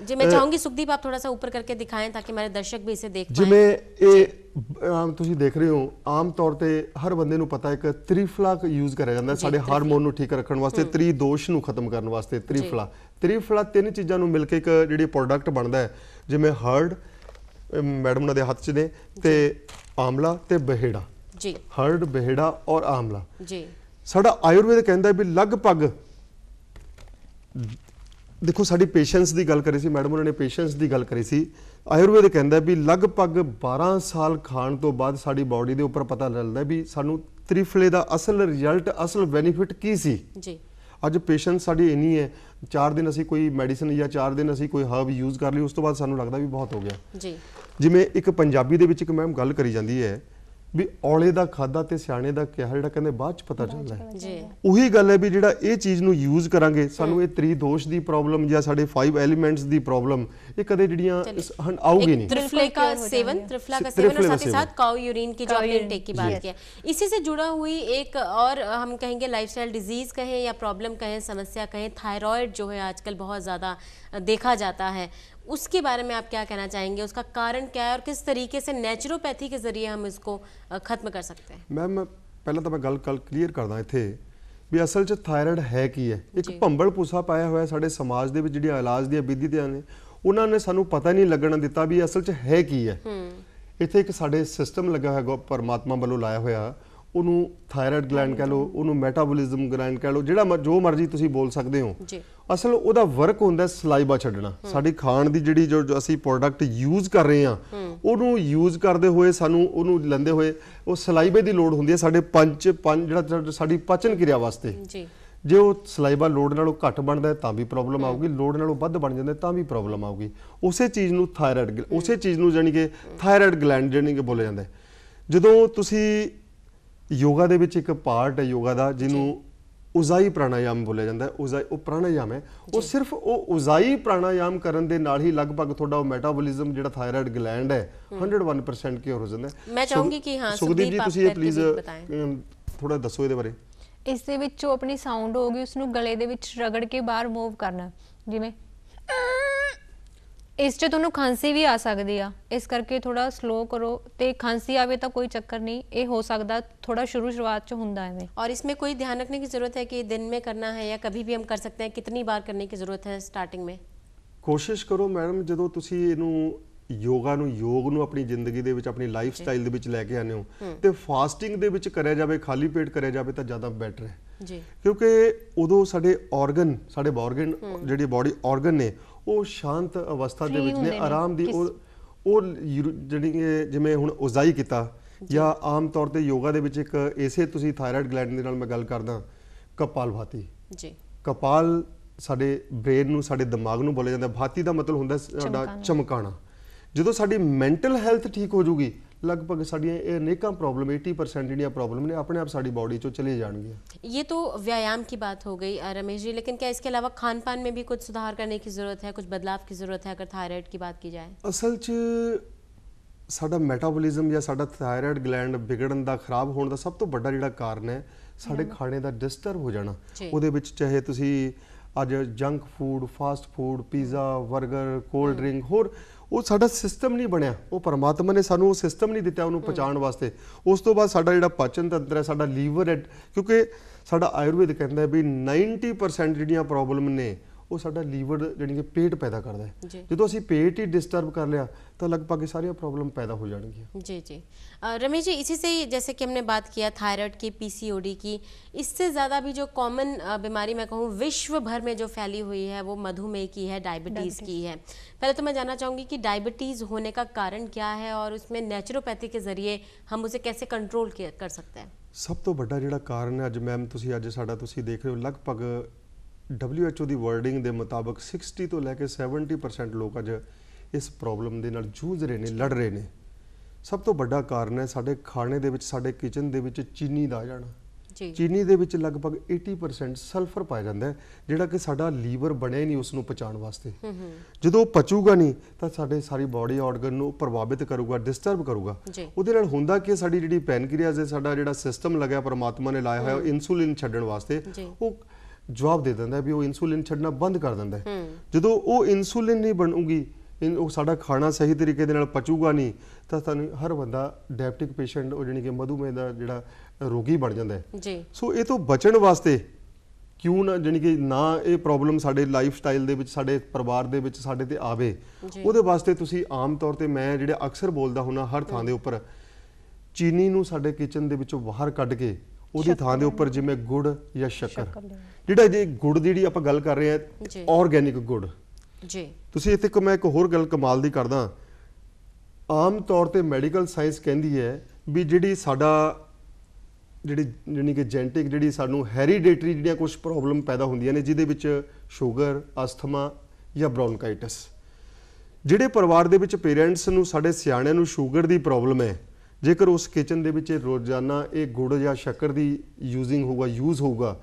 ਜੀ ਮੈਂ ਚਾਹੂੰਗੀ ਸੁਖਦੀਪ ਆਪ ਥੋੜਾ ਸਾ ਉੱਪਰ ਕਰਕੇ ਦਿਖਾएं ਤਾਂ ਕਿ ਮੇਰੇ ਦਰਸ਼ਕ ਵੀ ਇਸੇ ਦੇਖ ਪਾਏ ਜਿਵੇਂ ਇਹ ਤੁਸੀਂ ਦੇਖ ਰਹੇ ਹੋ ਆਮ ਤੌਰ ਤੇ ਹਰ ਬੰਦੇ ਨੂੰ ਪਤਾ ਇੱਕ ਤ੍ਰਿਫਲਾ ਯੂਜ਼ ਕਰਿਆ ਜਾਂਦਾ ਸਾਡੇ ਹਾਰਮੋਨ ਨੂੰ ਠੀਕ ਰੱਖਣ ਵਾਸਤੇ ਤ੍ਰੀ ਦੋਸ਼ ਨੂੰ ਖਤਮ ਕਰਨ ਵਾਸਤੇ ਤ੍ਰਿਫਲਾ ਤ੍ਰਿਫਲਾ ਤਿੰਨ ਚੀਜ਼ਾਂ ਨੂੰ ਮਿਲ ਕੇ ਇੱਕ ਜਿਹੜੀ ਪ੍ਰੋਡਕਟ ਬਣਦਾ ਹੈ ਜਿਵੇਂ ਹਰਡ ਮੈਡਮ ਉਹਨਾਂ ਦੇ ਹੱਥ 'ਚ ਨੇ ਤੇ ਆਮਲਾ ਤੇ ਬਹਿੜਾ ਜੀ ਹਰਡ ਬਹਿੜਾ ਔਰ ਆਮਲਾ ਜੀ ਸਾਡਾ ਆਯੁਰਵੇਦ ਕਹਿੰਦਾ ਵੀ ਲਗਭਗ ਦੇਖੋ ਸਾਡੀ ਪੇਸ਼ੈਂਟਸ ਦੀ ਗੱਲ ਕਰੀ ਸੀ ਮੈਡਮ ਉਹਨਾਂ ਨੇ ਪੇਸ਼ੈਂਟਸ ਦੀ ਗੱਲ ਕਰੀ ਸੀ ਆਯੁਰਵੇਦ ਕਹਿੰਦਾ ਵੀ ਲਗਭਗ 12 ਸਾਲ ਖਾਣ ਤੋਂ ਬਾਅਦ ਸਾਡੀ ਬਾਡੀ ਦੇ ਉੱਪਰ ਪਤਾ ਲੱਗਦਾ ਵੀ ਸਾਨੂੰ ਤ੍ਰਿਫਲੇ ਦਾ ਅਸਲ ਰਿਜ਼ਲਟ ਅਸਲ ਬੈਨੀਫਿਟ ਕੀ ਸੀ ਜੀ ਅੱਜ ਪੇਸ਼ੈਂਟ ਸਾਡੀ ਇੰਨੀ ਹੈ 4 ਦਿਨ ਅਸੀਂ ਕੋਈ ਮੈਡੀਸਿਨ ਜਾਂ 4 ਦਿਨ ਅਸੀਂ ਕੋਈ ਹਰਬ ਯੂਜ਼ ਕਰ ਲਈ ਉਸ ਤੋਂ ਬਾਅਦ ਸਾਨੂੰ ਲੱਗਦਾ ਵੀ ਬਹੁਤ ਹੋ ਗਿਆ ਜੀ ਜਿਵੇਂ ਇੱਕ ਪੰਜਾਬੀ ਦੇ ਵਿੱਚ ਇੱਕ ਮੈਮ ਗੱਲ ਕਰੀ ਜਾਂਦੀ ਹੈ ਵੀ ਔਲੇ ਦਾ ਖਾਦਾ ਤੇ ਸਿਆਣੇ ਦਾ ਕਿਹਾ ਜਿਹੜਾ ਕਹਿੰਦੇ ਬਾਅਦ ਚ ਪਤਾ ਚੱਲਦਾ ਹੈ ਜੀ ਉਹੀ ਗੱਲ ਹੈ ਵੀ ਜਿਹੜਾ ਇਹ ਚੀਜ਼ ਨੂੰ ਯੂਜ਼ ਕਰਾਂਗੇ ਸਾਨੂੰ ਇਹ ਤ੍ਰੀ ਦੋਸ਼ ਦੀ ਪ੍ਰੋਬਲਮ ਜਾਂ ਸਾਡੇ 5 ਐਲੀਮੈਂਟਸ ਦੀ ਪ੍ਰੋਬਲਮ ਇਹ ਕਦੇ ਜਿਹੜੀਆਂ ਆਉਗੀ ਨਹੀਂ त्रिफला का सेवन त्रिफला का सेवन और साथ ही साथ काउ यूरिन की जो आपने टेक की बात किया इसी से जुड़ा हुई एक और हम कहेंगे लाइफस्टाइल डिजीज कहें या प्रॉब्लम कहें समस्या कहें थायराइड जो है आजकल बहुत ज़्यादा देखा जाता है उसके बारे में आप क्या कहना चाहेंगे उसका कारण क्या है और किस तरीके से ਨੈਚੁਰੋਪੈਥੀ ਦੇ ਜ਼ਰੀਏ ਹਮ ਇਸको ਖਤਮ ਕਰ ਸਕਤੇ ਹੈ ਮੈਮ ਪਹਿਲਾਂ ਤਾਂ ਮੈਂ ਗੱਲ ਕੱਲ ਕਲੀਅਰ ਕਰਦਾ ਇੱਥੇ ਵੀ ਅਸਲ 'ਚ ਥਾਇਰਾਇਡ ਹੈ ਕੀ ਹੈ ਇੱਕ ਭੰਬਲ ਪੂਸਾ ਪਾਇਆ ਹੋਇਆ ਸਾਡੇ ਸਮਾਜ ਦੇ ਵਿੱਚ ਜਿਹੜੀਆਂ ਇਲਾਜ ਦੀਆਂ ਵਿਧੀਆਂ ਨੇ ਉਹਨਾਂ ਨੇ ਸਾਨੂੰ ਪਤਾ ਨਹੀਂ ਲੱਗਣ ਦਿੱਤਾ ਵੀ ਅਸਲ 'ਚ ਹੈ ਕੀ ਹੈ ਇੱਥੇ ਇੱਕ ਸਾਡੇ ਸਿਸਟਮ ਲੱਗਾ ਹੋਇਆ ਪਰਮਾਤਮਾ ਵੱਲੋਂ ਲਾਇਆ ਹੋਇਆ ਉਹਨੂੰ ਥਾਇਰਾਇਡ ਗਲੈਂਡ ਕਹ ਲਓ ਉਹਨੂੰ ਮੈਟਾਬੋਲਿਜ਼ਮ ਗਲੈਂਡ ਕਹ ਲਓ ਜਿਹੜਾ ਜੋ ਮਰਜ਼ੀ ਤੁਸੀਂ ਬੋਲ ਸਕਦੇ ਹੋ ਅਸਲ ਉਹਦਾ ਵਰਕ ਹੁੰਦਾ ਸਲਾਈਵਾ ਛੱਡਣਾ ਸਾਡੀ ਖਾਣ ਦੀ ਜਿਹੜੀ ਜੋ ਅਸੀਂ ਪ੍ਰੋਡਕਟ ਯੂਜ਼ ਕਰ ਰਹੇ ਆ ਉਹਨੂੰ ਯੂਜ਼ ਕਰਦੇ ਹੋਏ ਸਾਨੂੰ ਉਹਨੂੰ ਲੰਦੇ ਹੋਏ ਉਹ ਸਲਾਈਵੇ ਦੀ ਲੋੜ ਹੁੰਦੀ ਹੈ ਸਾਡੇ ਪੰਜ ਪੰਜ ਜਿਹੜਾ ਸਾਡੀ ਪਾਚਨ ਕਿਰਿਆ ਵਾਸਤੇ ਜੀ ਜੇ ਉਹ ਸਲਾਈਵਾ ਲੋਡ ਨਾਲੋਂ ਘੱਟ ਬਣਦਾ ਤਾਂ ਵੀ ਪ੍ਰੋਬਲਮ ਆਊਗੀ ਲੋਡ ਨਾਲੋਂ ਵੱਧ ਬਣ ਜਾਂਦਾ ਤਾਂ ਵੀ ਪ੍ਰੋਬਲਮ ਆਊਗੀ ਉਸੇ ਚੀਜ਼ ਨੂੰ ਥਾਇਰਾਇਡ ਉਸੇ ਚੀਜ਼ ਨੂੰ ਜਾਨੀ ਕਿ ਥਾਇਰਾਇਡ ਗਲੈਂਡ ਜਾਨੀ ਕਿ ਬੋਲਿਆ ਜਾਂਦਾ ਜਦੋਂ ਤੁਸੀਂ ਯੋਗਾ ਦੇ ਵਿੱਚ ਇੱਕ ਪਾਰਟ ਹੈ ਯੋਗਾ ਦਾ ਜਿਹਨੂੰ ਉਜ਼ਾਈ ਪ੍ਰਾਣਾਯਾਮ ਬੋਲਿਆ ਜਾਂਦਾ ਹੈ ਉਜ਼ਾਈ ਉਹ ਪ੍ਰਾਣਾਯਾਮ ਹੈ ਉਹ ਸਿਰਫ ਉਹ ਉਜ਼ਾਈ ਪ੍ਰਾਣਾਯਾਮ ਕਰਨ ਦੇ ਨਾਲ ਹੀ ਲਗਭਗ ਤੁਹਾਡਾ ਉਹ ਮੈਟਾਬੋਲਿਜ਼ਮ ਜਿਹੜਾ ਥਾਇਰੋਇਡ ਗਲੈਂਡ ਹੈ 101% ਕਿਉਰ ਹੋ ਜਾਂਦਾ ਹੈ ਮੈਂ ਚਾਹੂੰਗੀ ਕਿ ਹਾਂ ਸੁਖਦੀਪ ਜੀ ਤੁਸੀਂ ਇਹ ਪਲੀਜ਼ ਥੋੜਾ ਦੱਸੋ ਇਹਦੇ ਬਾਰੇ ਇਸ ਦੇ ਵਿੱਚ ਜੋ ਆਪਣੀ ਸਾਊਂਡ ਹੋਗੀ ਉਸ ਨੂੰ ਗਲੇ ਦੇ ਵਿੱਚ ਰਗੜ ਕੇ ਬਾਹਰ ਮੂਵ ਕਰਨਾ ਜਿਵੇਂ ਇਸ 'ਚ ਤੁਹਾਨੂੰ ਖਾਂਸੀ ਵੀ ਆ ਸਕਦੀ ਆ ਇਸ ਕਰਕੇ ਥੋੜਾ ਸਲੋ ਕਰੋ ਤੇ ਖਾਂਸੀ ਆਵੇ ਤਾਂ ਕੋਈ ਚੱਕਰ ਨਹੀਂ ਇਹ ਹੋ ਸਕਦਾ ਥੋੜਾ ਸ਼ੁਰੂ ਸ਼ੁਰੂਆਤ 'ਚ ਹੁੰਦਾ ਐਵੇਂ ਔਰ ਇਸਮੇ ਕੋਈ ਧਿਆਨ ਰੱਖਣੇ ਦੀ ਜ਼ਰੂਰਤ ਹੈ ਕਿ ਦਿਨ ਮੇ ਕਰਨਾ ਹੈ ਜਾਂ कभी ਵੀ ਹਮ ਕਰ ਸਕਤੇ ਹੈ ਕਿਤਨੀ ਬਾਰ ਕਰਨੇ ਦੀ ਜ਼ਰੂਰਤ ਹੈ ਸਟਾਰਟਿੰਗ ਮੇ ਕੋਸ਼ਿਸ਼ ਕਰੋ ਮੈਡਮ ਜਦੋਂ ਤੁਸੀਂ ਇਹਨੂੰ ਯੋਗਾ ਨੂੰ ਯੋਗ ਨੂੰ ਆਪਣੀ ਜ਼ਿੰਦਗੀ ਦੇ ਵਿੱਚ ਆਪਣੀ ਲਾਈਫ ਸਟਾਈਲ ਦੇ ਵਿੱਚ ਲੈ ਕੇ ਆਨੇ ਹੋ ਤੇ ਫਾਸਟਿੰਗ ਦੇ ਵਿੱਚ ਕਰਿਆ ਜਾਵੇ ਖਾਲੀ ਪੇਟ ਕਰਿਆ ਜਾਵੇ ਤਾਂ ਜ਼ਿਆਦਾ ਬੈਟਰ ਹੈ ਜੀ ਕਿਉਂਕਿ ਉਦੋਂ ਸਾਡੇ ਆਰਗਨ ਸਾਡੇ ਬਾਰਗਨ ਜਿਹੜੀ ਬਾਡੀ ਆਰਗਨ ਨੇ ਉਹ ਸ਼ਾਂਤ ਅਵਸਥਾ ਦੇ ਵਿੱਚ ਨੇ ਆਰਾਮ ਦੀ ਉਹ ਉਹ ਜਿਹੜੀ ਜਿਵੇਂ ਹੁਣ ਉਜ਼ਾਈ ਕੀਤਾ ਜਾਂ ਆਮ ਤੌਰ ਤੇ ਯੋਗਾ ਦੇ ਵਿੱਚ ਇੱਕ ਐਸੇ ਤੁਸੀਂ ਥਾਇਰਾਇਡ ਗਲੈਂਡ ਦੇ ਨਾਲ ਮੈਂ ਗੱਲ ਕਰਦਾ ਕਪਾਲ ਭਾਤੀ ਜੀ ਕਪਾਲ ਸਾਡੇ ਬ੍ਰੇਨ ਨੂੰ ਸਾਡੇ ਦਿਮਾਗ ਨੂੰ ਬੋਲਿਆ ਜਾਂਦਾ ਭਾਤੀ ਦਾ ਮਤਲਬ ਹੁੰਦਾ ਸਾਡਾ ਚਮਕਾਣਾ ਜਦੋਂ ਸਾਡੀ ਮੈਂਟਲ ਹੈਲਥ ਠੀਕ ਹੋ ਜੂਗੀ ਲਗਭਗ ਸਾਡੀਆਂ ਇਹ ਅਨੇਕਾਂ ਪ੍ਰੋਬਲਮ 80% ਜਿਹੜੀਆਂ ਪ੍ਰੋਬਲਮ ਨੇ ਆਪਣੇ ਆਪ ਸਾਡੀ ਬਾਡੀ ਚੋਂ ਚਲੇ ਜਾਣਗੀਆਂ ये तो व्यायाम की बात हो ਰਮੇਸ਼ ਜੀ ਲੇਕਿਨ ਕੀ ਇਸ इसके ਇਲਾਵਾ ਖਾਨ ਪਾਨ ਮੇਂ ਵੀ ਕੁਝ ਸੁਧਾਰ ਕਰਨੇ ਦੀ ਜ਼ਰੂਰਤ ਹੈ ਕੁਝ ਬਦਲਾਅ ਦੀ ਜ਼ਰੂਰਤ ਹੈ ਅਗਰ ਥਾਇਰਾਇਡ ਦੀ ਬਾਤ ਕੀ ਜਾਏ ਅਸਲ 'ਚ ਸਾਡਾ ਮੈਟਾਬੋਲਿਜ਼ਮ ਜਾਂ ਸਾਡਾ ਥਾਇਰਾਇਡ ਗਲੈਂਡ ਵਿਗੜਨ ਦਾ ਖਰਾਬ ਹੋਣ ਦਾ ਸਭ ਤੋਂ ਵੱਡਾ ਜਿਹੜਾ ਕਾਰਨ ਹੈ ਸਾਡੇ ਖਾਣੇ ਦਾ ਡਿਸਟਰਬ ਹੋ ਜਾਣਾ ਉਹਦੇ ਵਿੱਚ ਚਾਹੇ ਤੁਸੀਂ ਅੱਜ junk food fast food pizza 버ਗਰ ਕੋਲਡ ਡਰਿੰਕ ਹੋਰ ਉਹ ਸਾਡਾ ਸਿਸਟਮ ਨਹੀਂ ਬਣਿਆ ਉਹ ਪਰਮਾਤਮਾ ਨੇ ਸਾਨੂੰ ਉਹ ਸਿਸਟਮ ਨਹੀਂ ਦਿੱਤਾ ਉਹਨੂੰ ਪਛਾਣ ਵਾਸਤੇ ਉਸ ਤੋਂ ਬਾਅਦ ਸਾਡਾ ਜਿਹੜਾ ਪਾਚਨ ਤੰਤਰ ਹੈ ਸਾਡਾ ਲੀਵਰ ਹੈ ਕਿਉਂਕਿ ਸਾਡਾ ਆਯੁਰਵੇਦ ਕਹਿੰਦਾ ਵੀ 90% ਜਿਹੜੀਆਂ ਪ੍ਰੋਬਲਮ ਨੇ वो साढ़ा लीवर ਲੀਵਰ ਜਿਹੜੀ पेट पैदा करता है जो तो ਅਸੀਂ पेट ही डिस्टर्ब कर लिया तो लगभग सारी प्रॉब्लम पैदा हो जाएंगी जी जी रमेश जी इसी से ही जैसे कि हमने बात किया थायराइड की पीसीओडी की इससे ज़्यादा भी जो कॉमन बीमारी मैं कहूँ विश्व भर में जो फैली हुई है वो मधुमेह की है डायबिटीज़ की है पहले तो मैं जानना चाहूँगी कि डायबिटीज़ होने का कारण क्या है और उसमें नेचुरोपैथी के ज़रिए हम उसे कैसे कंट्रोल कर सकते हैं सब तो बड़ा ਜਿਹੜਾ कारण है ਅੱਜ मैम ਤੁਸੀਂ ਅੱਜ ਸਾਡਾ ਤੁਸੀਂ ਦੇਖ ਰਹੇ ਹੋ WHO ਦੀ ਵਰਡਿੰਗ ਦੇ ਮੁਤਾਬਕ 60 ਤੋਂ ਲੈ ਕੇ 70% ਲੋਕ ਅਜ ਇਸ ਪ੍ਰੋਬਲਮ ਦੇ ਨਾਲ ਜੂਝ ਰਹੇ ਨੇ ਲੜ ਰਹੇ ਨੇ ਸਭ ਤੋਂ ਵੱਡਾ ਕਾਰਨ ਹੈ ਸਾਡੇ ਖਾਣੇ ਦੇ ਵਿੱਚ ਸਾਡੇ ਕਿਚਨ ਦੇ ਵਿੱਚ ਚੀਨੀ ਦਾ ਜਾਣਾ ਜੀ ਚੀਨੀ ਦੇ ਵਿੱਚ ਲਗਭਗ 80% ਸਲਫਰ ਪਾਇਆ ਜਾਂਦਾ ਹੈ ਜਿਹੜਾ ਕਿ ਸਾਡਾ ਲੀਵਰ ਬਣਿਆ ਨਹੀਂ ਉਸ ਨੂੰ ਪਚਾਉਣ ਵਾਸਤੇ ਜਦੋਂ ਪਚੂਗਾ ਨਹੀਂ ਤਾਂ ਸਾਡੇ ਸਾਰੀ ਬਾਡੀ ਆਰਗਨ ਨੂੰ ਪ੍ਰਭਾਵਿਤ ਕਰੂਗਾ ਡਿਸਟਰਬ ਕਰੂਗਾ ਉਹਦੇ ਨਾਲ ਹੁੰਦਾ ਕਿ ਸਾਡੀ ਜਿਹੜੀ ਪੈਨਕ੍ਰੀਆਸ ਹੈ ਸਾਡਾ ਜਿਹੜਾ ਸਿਸਟਮ ਲੱਗਿਆ ਪਰਮਾਤਮਾ ਨੇ ਲਾਇਆ ਹੋਇਆ ਇਨਸੂਲਿਨ ਛੱਡਣ ਵਾਸਤੇ ਉਹ ਜਵਾਬ ਦੇ ਦਿੰਦਾ ਵੀ ਉਹ ਇਨਸੂਲਿਨ ਛੱਡਣਾ ਬੰਦ ਕਰ ਦਿੰਦਾ ਜਦੋਂ ਉਹ ਇਨਸੂਲਿਨ ਨਹੀਂ ਬਣੂਗੀ ਉਹ ਸਾਡਾ ਖਾਣਾ ਸਹੀ ਤਰੀਕੇ ਦੇ ਨਾਲ ਪਚੂਗਾ ਨਹੀਂ ਤਾਂ ਤੁਹਾਨੂੰ ਹਰ ਬੰਦਾ ਡਾਇਬਟਿਕ ਪੇਸ਼ੈਂਟ ਉਹ ਜਾਨੀ ਕਿ ਮਧੂਮੇਹ ਦਾ ਜਿਹੜਾ ਰੋਗੀ ਬਣ ਜਾਂਦਾ ਹੈ ਜੀ ਸੋ ਇਹ ਤੋਂ ਬਚਣ ਵਾਸਤੇ ਕਿਉਂ ਨਾ ਜਾਨੀ ਕਿ ਨਾ ਇਹ ਪ੍ਰੋਬਲਮ ਸਾਡੇ ਲਾਈਫ ਸਟਾਈਲ ਦੇ ਵਿੱਚ ਸਾਡੇ ਪਰਿਵਾਰ ਦੇ ਵਿੱਚ ਸਾਡੇ ਤੇ ਆਵੇ ਉਹਦੇ ਵਾਸਤੇ ਤੁਸੀਂ ਆਮ ਤੌਰ ਤੇ ਮੈਂ ਜਿਹੜੇ ਅਕਸਰ ਬੋਲਦਾ ਹੁੰਨਾ ਹਰ ਥਾਂ ਦੇ ਉੱਪਰ ਚੀਨੀ ਨੂੰ ਸਾਡੇ ਕਿਚਨ ਦੇ ਵਿੱਚੋਂ ਬਾਹਰ ਕੱਢ ਕੇ ਉਹਦੀ ਥਾਂ ਦੇ ਉੱਪਰ ਜਿਵੇਂ ਗੁੜ ਜਾਂ ਸ਼ੱਕਰ ਜਿਹੜਾ ਜੇ ਗੁੜ ਦੀ ਜਿਹੜੀ ਆਪਾਂ ਗੱਲ ਕਰ ਰਹੇ ਆ ਆਰਗੈਨਿਕ ਗੁੜ ਜੀ ਤੁਸੀਂ ਇੱਥੇ ਕੋ ਮੈਂ ਇੱਕ ਹੋਰ ਗੱਲ ਕਮਾਲ ਦੀ ਕਰਦਾ ਆਮ ਤੌਰ ਤੇ ਮੈਡੀਕਲ ਸਾਇੰਸ ਕਹਿੰਦੀ ਹੈ ਵੀ ਜਿਹੜੀ ਸਾਡਾ ਜਿਹੜੀ ਯਾਨੀ ਕਿ ਜੈਨੇਟਿਕ ਜਿਹੜੀ ਸਾਨੂੰ ਹੈਰੀਡੇਟਰੀ ਜਿਹੜੀਆਂ ਕੁਝ ਪ੍ਰੋਬਲਮ ਪੈਦਾ ਹੁੰਦੀਆਂ ਨੇ ਜਿਹਦੇ ਵਿੱਚ ਸ਼ੂਗਰ ਅਸਥਮਾ ਜਾਂ ਬ੍ਰੌਨਕਾਈਟਿਸ ਜਿਹੜੇ ਪਰਿਵਾਰ ਦੇ ਵਿੱਚ ਪੇਰੈਂਟਸ ਨੂੰ ਸਾਡੇ ਸਿਆਣਿਆਂ ਨੂੰ ਸ਼ੂਗਰ ਦੀ ਪ੍ਰੋਬਲਮ ਹੈ ਜੇਕਰ ਉਸ ਕਿਚਨ ਦੇ ਵਿੱਚ ਰੋਜ਼ਾਨਾ ਇਹ ਗੁੜ ਜਾਂ ਸ਼ੱਕਰ ਦੀ ਯੂਜ਼ਿੰਗ ਹੋਊਗਾ ਯੂਜ਼ ਹੋਊਗਾ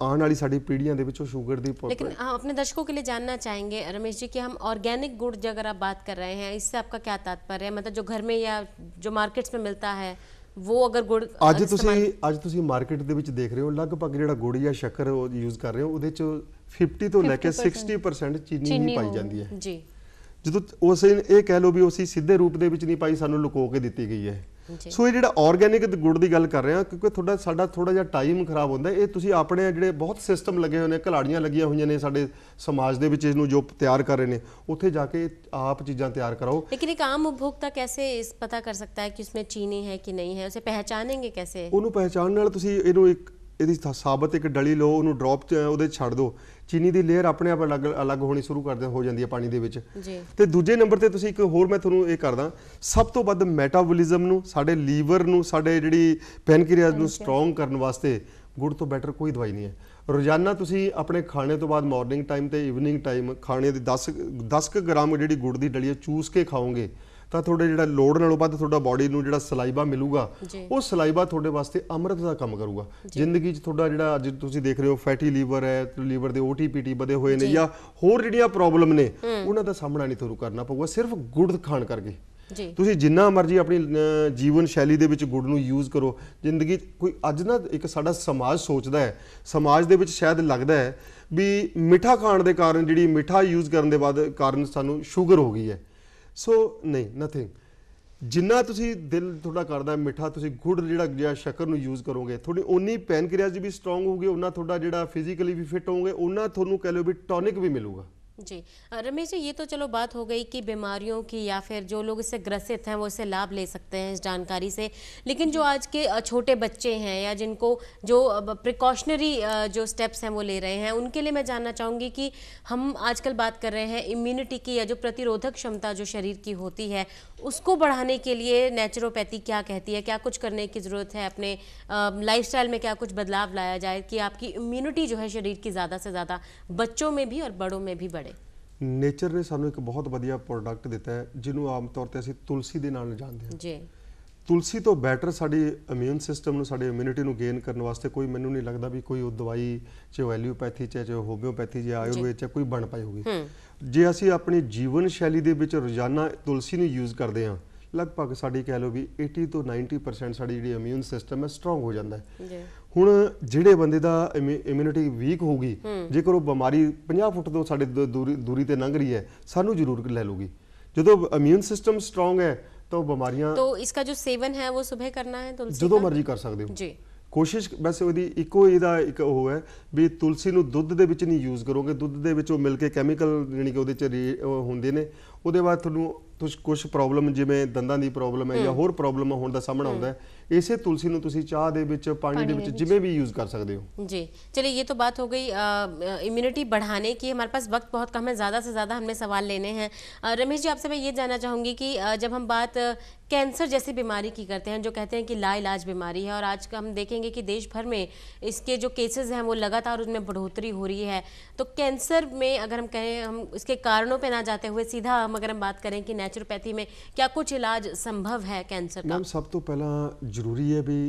ਆਉਣ ਵਾਲੀ ਸਾਡੀ ਪੀੜ੍ਹੀਆਂ ਦੇ ਵਿੱਚੋਂ ਸ਼ੂਗਰ ਦੀ ਪਰ ਲੇਕਿਨ ਆਪਣੇ ਦਰਸ਼ਕੋ ਕੇ लिए ਜਾਨਣਾ चाहेंगे ਰਮੇਸ਼ ਜੀ ਕਿ ਹਮ ऑर्गेनिक ਗੁੜ की ਆ ਬਾਤ ਕਰ ਰਹੇ रहे ਇਸ ਸੇ ਆਪਕਾ ਕਿਆ ਤਾਤਪਰ ਹੈ ਮਤਲਬ ਜੋ ਘਰ ਮੇ ਜਾਂ ਜੋ ਮਾਰਕੀਟਸ ਮੇ ਮਿਲਤਾ ਹੈ ਉਹ ਅਗਰ ਗੁੜ ਅੱਜ ਤੁਸੀਂ ਅੱਜ ਤੁਸੀਂ ਮਾਰਕੀਟ ਦੇ ਵਿੱਚ ਦੇਖ ਰਹੇ ਹੋ ਲਗਭਗ ਜਿਹੜਾ ਗੁੜ ਜਾਂ ਸ਼ੱਕਰ ਯੂਜ਼ ਕਰ ਰਹੇ ਹੋ ਉਹਦੇ ਚ 50 ਤੋਂ ਲੈ ਕੇ 60% ਚੀਨੀ ਹੀ ਪਾਈ ਜਾਂਦੀ ਹੈ ਜੀ ਜਦੋਂ ਉਸ ਇਹ ਕਹਿ ਲੋ ਵੀ ਉਸੇ ਸਿੱਧੇ ਰੂਪ ਦੇ ਵਿੱਚ ਨਹੀਂ ਪਾਈ ਸਾਨੂੰ ਲੁਕੋ ਕੇ ਦਿੱਤੀ ਗਈ ਹੈ ਸੋ ਇਹ ਜਿਹੜਾ ਆਰਗੈਨਿਕ ਗੁੜ ਦੀ ਗੱਲ ਕਰ ਰਹੇ ਕਿਉਂਕਿ ਤੁਹਾਡਾ ਸਾਡਾ ਥੋੜਾ ਜਿਹਾ ਟਾਈਮ ਖਰਾਬ ਹੁੰਦਾ ਇਹ ਤੁਸੀਂ ਆਪਣੇ ਜਿਹੜੇ ਬਹੁਤ ਸਿਸਟਮ ਲੱਗੇ ਹੋਏ ਨੇ ਘਲਾੜੀਆਂ ਲੱਗੀਆਂ ਹੋਈਆਂ ਨੇ ਸਾਡੇ ਸਮਾਜ ਦੇ ਵਿੱਚ ਇਹਨੂੰ ਜੋ ਤਿਆਰ ਕਰ ਰਹੇ ਨੇ ਉੱਥੇ ਜਾ ਕੇ ਆਪ ਚੀਜ਼ਾਂ ਤਿਆਰ ਕਰਾਓ ਲੇਕਿਨ ਇੱਕ ਆਮ ਉਪਭੋਗਤਾ ਕੈਸੇ ਇਸ ਪਤਾ ਕਰ ਸਕਦਾ ਹੈ ਕਿ ਉਸमें ਚੀਨੀ ਹੈ ਕਿ ਨਹੀਂ ਹੈ ਉਸੇ ਪਹਿਚਾਨेंगे ਕੈਸੇ ਉਹਨੂੰ ਪਹਿਚਾਨਣ ਨਾਲ ਤੁਸੀਂ ਇਹਨੂੰ ਇੱਕ ਇਹਦੀ ਸਾਬਤ ਇੱਕ ਡਲੀ ਲਓ ਉਹਨੂੰ ਡ੍ਰੌਪ ਉਹਦੇ ਛੱਡ ਦਿਓ ਚੀਨੀ ਦੀ ਲੇਅਰ ਆਪਣੇ ਆਪ ਅਲੱਗ ਅਲੱਗ ਹੋਣੀ ਸ਼ੁਰੂ ਕਰ ਹੋ ਜਾਂਦੀ ਹੈ ਪਾਣੀ ਦੇ ਵਿੱਚ ਜੀ ਤੇ ਦੂਜੇ ਨੰਬਰ ਤੇ ਤੁਸੀਂ ਇੱਕ ਹੋਰ ਮੈਂ ਤੁਹਾਨੂੰ ਇਹ ਕਰਦਾ ਸਭ ਤੋਂ ਵੱਧ ਮੈਟਾਬੋਲਿਜ਼ਮ ਨੂੰ ਸਾਡੇ ਲੀਵਰ ਨੂੰ ਸਾਡੇ ਜਿਹੜੀ ਪੈਨਕ੍ਰੀਆਸ ਨੂੰ ਸਟਰੋਂਗ ਕਰਨ ਵਾਸਤੇ ਗੁੜ ਤੋਂ ਬੈਟਰ ਕੋਈ ਦਵਾਈ ਨਹੀਂ ਹੈ ਰੋਜ਼ਾਨਾ ਤੁਸੀਂ ਆਪਣੇ ਖਾਣੇ ਤੋਂ ਬਾਅਦ ਮਾਰਨਿੰਗ ਟਾਈਮ ਤੇ ਇਵਨਿੰਗ ਟਾਈਮ ਖਾਣੇ ਦੇ 10 10 ਗ੍ਰਾਮ ਜਿਹੜੀ ਗੁੜ ਦੀ ਡਲੀ ਚੂਸ ਕੇ ਖਾਓਗੇ ਤਾਂ ਤੁਹਾਡੇ ਜਿਹੜਾ ਲੋਡ ਨਾਲੋਂ ਵੱਧ ਤੁਹਾਡਾ ਬਾਡੀ ਨੂੰ ਜਿਹੜਾ ਸਲਾਈਬਾ ਮਿਲੂਗਾ ਉਹ ਸਲਾਈਬਾ ਤੁਹਾਡੇ ਵਾਸਤੇ ਅੰਮ੍ਰਿਤ ਦਾ ਕੰਮ ਕਰੂਗਾ ਜ਼ਿੰਦਗੀ 'ਚ ਤੁਹਾਡਾ ਜਿਹੜਾ ਅੱਜ ਤੁਸੀਂ ਦੇਖ ਰਹੇ ਹੋ ਫੈਟੀ ਲੀਵਰ ਹੈ ਲੀਵਰ ਦੇ ਓਟੀਪੀਟੀ ਵਧੇ ਹੋਏ ਨੇ ਜਾਂ ਹੋਰ ਜਿਹੜੀਆਂ ਪ੍ਰੋਬਲਮ ਨੇ ਉਹਨਾਂ ਦਾ ਸਾਹਮਣਾ ਨਹੀਂ ਤੁਹਾਨੂੰ ਕਰਨਾ ਪਊਗਾ ਸਿਰਫ ਗੁੜ ਖਾਣ ਕਰਕੇ ਤੁਸੀਂ ਜਿੰਨਾ ਮਰਜ਼ੀ ਆਪਣੀ ਜੀਵਨ ਸ਼ੈਲੀ ਦੇ ਵਿੱਚ ਗੁੜ ਨੂੰ ਯੂਜ਼ ਕਰੋ ਜ਼ਿੰਦਗੀ ਕੋਈ ਅੱਜ ਨਾ ਇੱਕ ਸਾਡਾ ਸਮਾਜ ਸੋਚਦਾ ਹੈ ਸਮਾਜ ਦੇ ਵਿੱਚ ਸ਼ਾਇਦ ਲੱਗਦਾ ਹੈ ਵੀ ਮਿੱਠਾ ਖਾਣ ਦੇ ਕਾਰਨ ਜਿਹੜੀ ਮਿੱਠਾ ਯੂਜ਼ ਕਰਨ ਦੇ ਬਾਅਦ ਕਾਰਨ ਸਾਨੂੰ ਸ਼ੂਗਰ ਹੋ ਗਈ ਹੈ ਸੋ ਨਹੀਂ ਨਥਿੰਗ ਜਿੰਨਾ ਤੁਸੀਂ ਦਿਲ ਤੁਹਾਡਾ ਕਰਦਾ ਮਿੱਠਾ ਤੁਸੀਂ ਗੁੜ ਜਿਹੜਾ ਜਾਂ ਸ਼ੱਕਰ ਨੂੰ ਯੂਜ਼ ਕਰੋਗੇ ਤੁਹਾਡੀ ਓਨੀ ਪੈਨਕ੍ਰੀਆਸ ਵੀ ਸਟਰੋਂਗ ਹੋਊਗੀ ਉਹਨਾਂ ਤੁਹਾਡਾ ਜਿਹੜਾ ਫਿਜ਼ੀਕਲੀ ਵੀ ਫਿਟ ਹੋਵੋਗੇ ਉਹਨਾਂ ਤੁਹਾਨੂੰ ਕੈਲੋਰੀ ਟੋਨਿਕ ਵੀ ਮਿਲੂਗਾ जी रमेश जी ये तो चलो बात हो गई कि बीमारियों की या फिर जो लोग इससे ग्रसित हैं वो इससे लाभ ले सकते हैं इस जानकारी से लेकिन जो आज के छोटे बच्चे हैं या जिनको जो प्रिकॉशनरी जो स्टेप्स हैं वो ले रहे हैं उनके लिए मैं जानना चाहूँगी कि हम आजकल बात कर रहे हैं इम्यूनिटी की या जो प्रतिरोधक क्षमता जो शरीर की होती है उसको बढ़ाने के लिए नेचुरोपैथी क्या कहती है क्या कुछ करने की ज़रूरत है अपने लाइफ में क्या कुछ बदलाव लाया जाए कि आपकी इम्यूनिटी जो है शरीर की ज़्यादा से ज़्यादा बच्चों में भी और बड़ों में भी बढ़े ਨੇਚਰ ਨੇ ਸਾਨੂੰ ਇੱਕ ਬਹੁਤ ਵਧੀਆ ਪ੍ਰੋਡਕਟ ਦਿੱਤਾ ਹੈ ਜਿਹਨੂੰ ਆਮ ਤੌਰ ਤੇ ਅਸੀਂ ਤੁਲਸੀ ਦੇ ਨਾਲ ਜਾਣਦੇ ਹਾਂ ਜੀ ਤੁਲਸੀ ਤੋਂ ਬੈਟਰ ਸਾਡੀ ਇਮਿਊਨ ਸਿਸਟਮ ਨੂੰ ਸਾਡੀ ਇਮਿਊਨਿਟੀ ਨੂੰ ਗੇਨ ਕਰਨ ਵਾਸਤੇ ਕੋਈ ਮੈਨੂੰ ਨਹੀਂ ਲੱਗਦਾ ਵੀ ਕੋਈ ਉਹ ਦਵਾਈ ਚਾਹੇ ਚ ਚਾਹੇ ਹੋਮਿਓਪੈਥੀ ਜਾਂ ਆਯੁਰਵੇਦ ਚ ਕੋਈ ਬਣ ਪਾਈ ਹੋਗੀ ਜੇ ਅਸੀਂ ਆਪਣੀ ਜੀਵਨ ਸ਼ੈਲੀ ਦੇ ਵਿੱਚ ਰੋਜ਼ਾਨਾ ਤੁਲਸੀ ਨੂੰ ਯੂਜ਼ ਕਰਦੇ ਹਾਂ ਲਗਭਗ ਸਾਡੀ ਕਹਿ ਲਓ ਵੀ 80 ਤੋਂ 90% ਸਾਡੀ ਜਿਹੜੀ ਇਮਿਊਨ ਸਿਸਟਮ ਹੈ ਸਟਰੋਂਗ ਹੋ ਜਾਂਦਾ ਹੈ ਹੁਣ ਜਿਹੜੇ ਬੰਦੇ ਦਾ ਇਮਿਊਨਿਟੀ ਵੀਕ ਹੋਊਗੀ ਜੇਕਰ ਉਹ ਬਿਮਾਰੀ 50 ਫੁੱਟ ਤੋਂ ਸਾਡੇ ਦੂਰੀ ਦੂਰੀ ਤੇ ਲੰਘ ਰਹੀ ਹੈ ਸਾਨੂੰ ਜ਼ਰੂਰ ਲੈ ਲੂਗੀ ਜਦੋਂ ਇਮਿਊਨ ਸਿਸਟਮ ਸਟਰੋਂਗ ਹੈ ਤਾਂ ਬਿਮਾਰੀਆਂ ਤਾਂ ਇਸ ਦਾ ਜੋ ਸੇਵਨ ਹੈ ਉਹ ਸਵੇਰ ਕਰਨਾ ਹੈ तुलसी ਜਦੋਂ ਮਰਜ਼ੀ ਕਰ ਸਕਦੇ ਹੋ ਜੀ ਕੋਸ਼ਿਸ਼ ਵੈਸੇ ਉਹਦੀ ਇੱਕੋ ਇਹਦਾ ਇੱਕ ਉਹ ਹੈ ਵੀ ਤੁਲਸੀ ਨੂੰ ਦੁੱਧ ਦੇ ਵਿੱਚ ਨਹੀਂ ਯੂਜ਼ ਕਰੋਗੇ ਦੁੱਧ ਦੇ ਵਿੱਚ ਉਹ ਮਿਲ ਕੇ ਕੈਮੀਕਲ ਜਾਨੀ ਕਿ ਉਹਦੇ ਚ ਹੁੰਦੇ ਨੇ ਉਹਦੇ ਬਾਅਦ ਤੁਹਾਨੂੰ ਤੁਸ ਕੁਝ ਪ੍ਰੋਬਲਮ ਜਿਵੇਂ ਦੰਦਾਂ ਦੀ ਪ੍ਰੋਬਲਮ ਹੈ ਜਾਂ ਹੋਰ ਪ੍ਰੋਬਲਮ ਹੋਣ ਦਾ ਸਾਹਮਣਾ ਆਉਂਦਾ ਹੈ ਇਸੇ ਤੁਲਸੀ ਨੂੰ ਤੁਸੀਂ ਚਾਹ ਦੇ ਵਿੱਚ ਪਾਣੀ ਦੇ ਵਿੱਚ ਜਿਵੇਂ ਵੀ ਯੂਜ਼ ਕਰ ਸਕਦੇ ਹੋ ਜੀ ਚਲੋ ਇਹ ਤਾਂ ਬਾਤ ਹੋ ਗਈ ਇਮਿਊਨਿਟੀ ਵਧਾਣੇ ਕੀ ਹਮਾਰੇ ਪਾਸ ਵਕਤ ਬਹੁਤ ਕਮ ਹੈ ਜ਼ਿਆਦਾ ਸੇ ਜ਼ਿਆਦਾ ਹਮਨੇ ਸਵਾਲ ਲੈਣੇ ਹੈ ਰਮੇਸ਼ ਜੀ ਆਪਸੇ ਮੈਂ ਇਹ ਜਾਨਣਾ ਚਾਹੂੰਗੀ ਕਿ ਜਦ ਹਮ ਬਾਤ कैंसर जैसी बीमारी की करते हैं जो कहते हैं कि लाइलाज बीमारी है और आज हम देखेंगे कि देश भर में इसके जो केसेस हैं वो लगातार उनमें बढ़ोतरी हो रही है तो कैंसर में अगर हम कहें हम इसके कारणों पे ना जाते हुए सीधा हम अगर हम बात करें कि नेचुरोपैथी में क्या कुछ इलाज संभव है कैंसर का ਸਭ ਤੋਂ पहला जरूरी है भी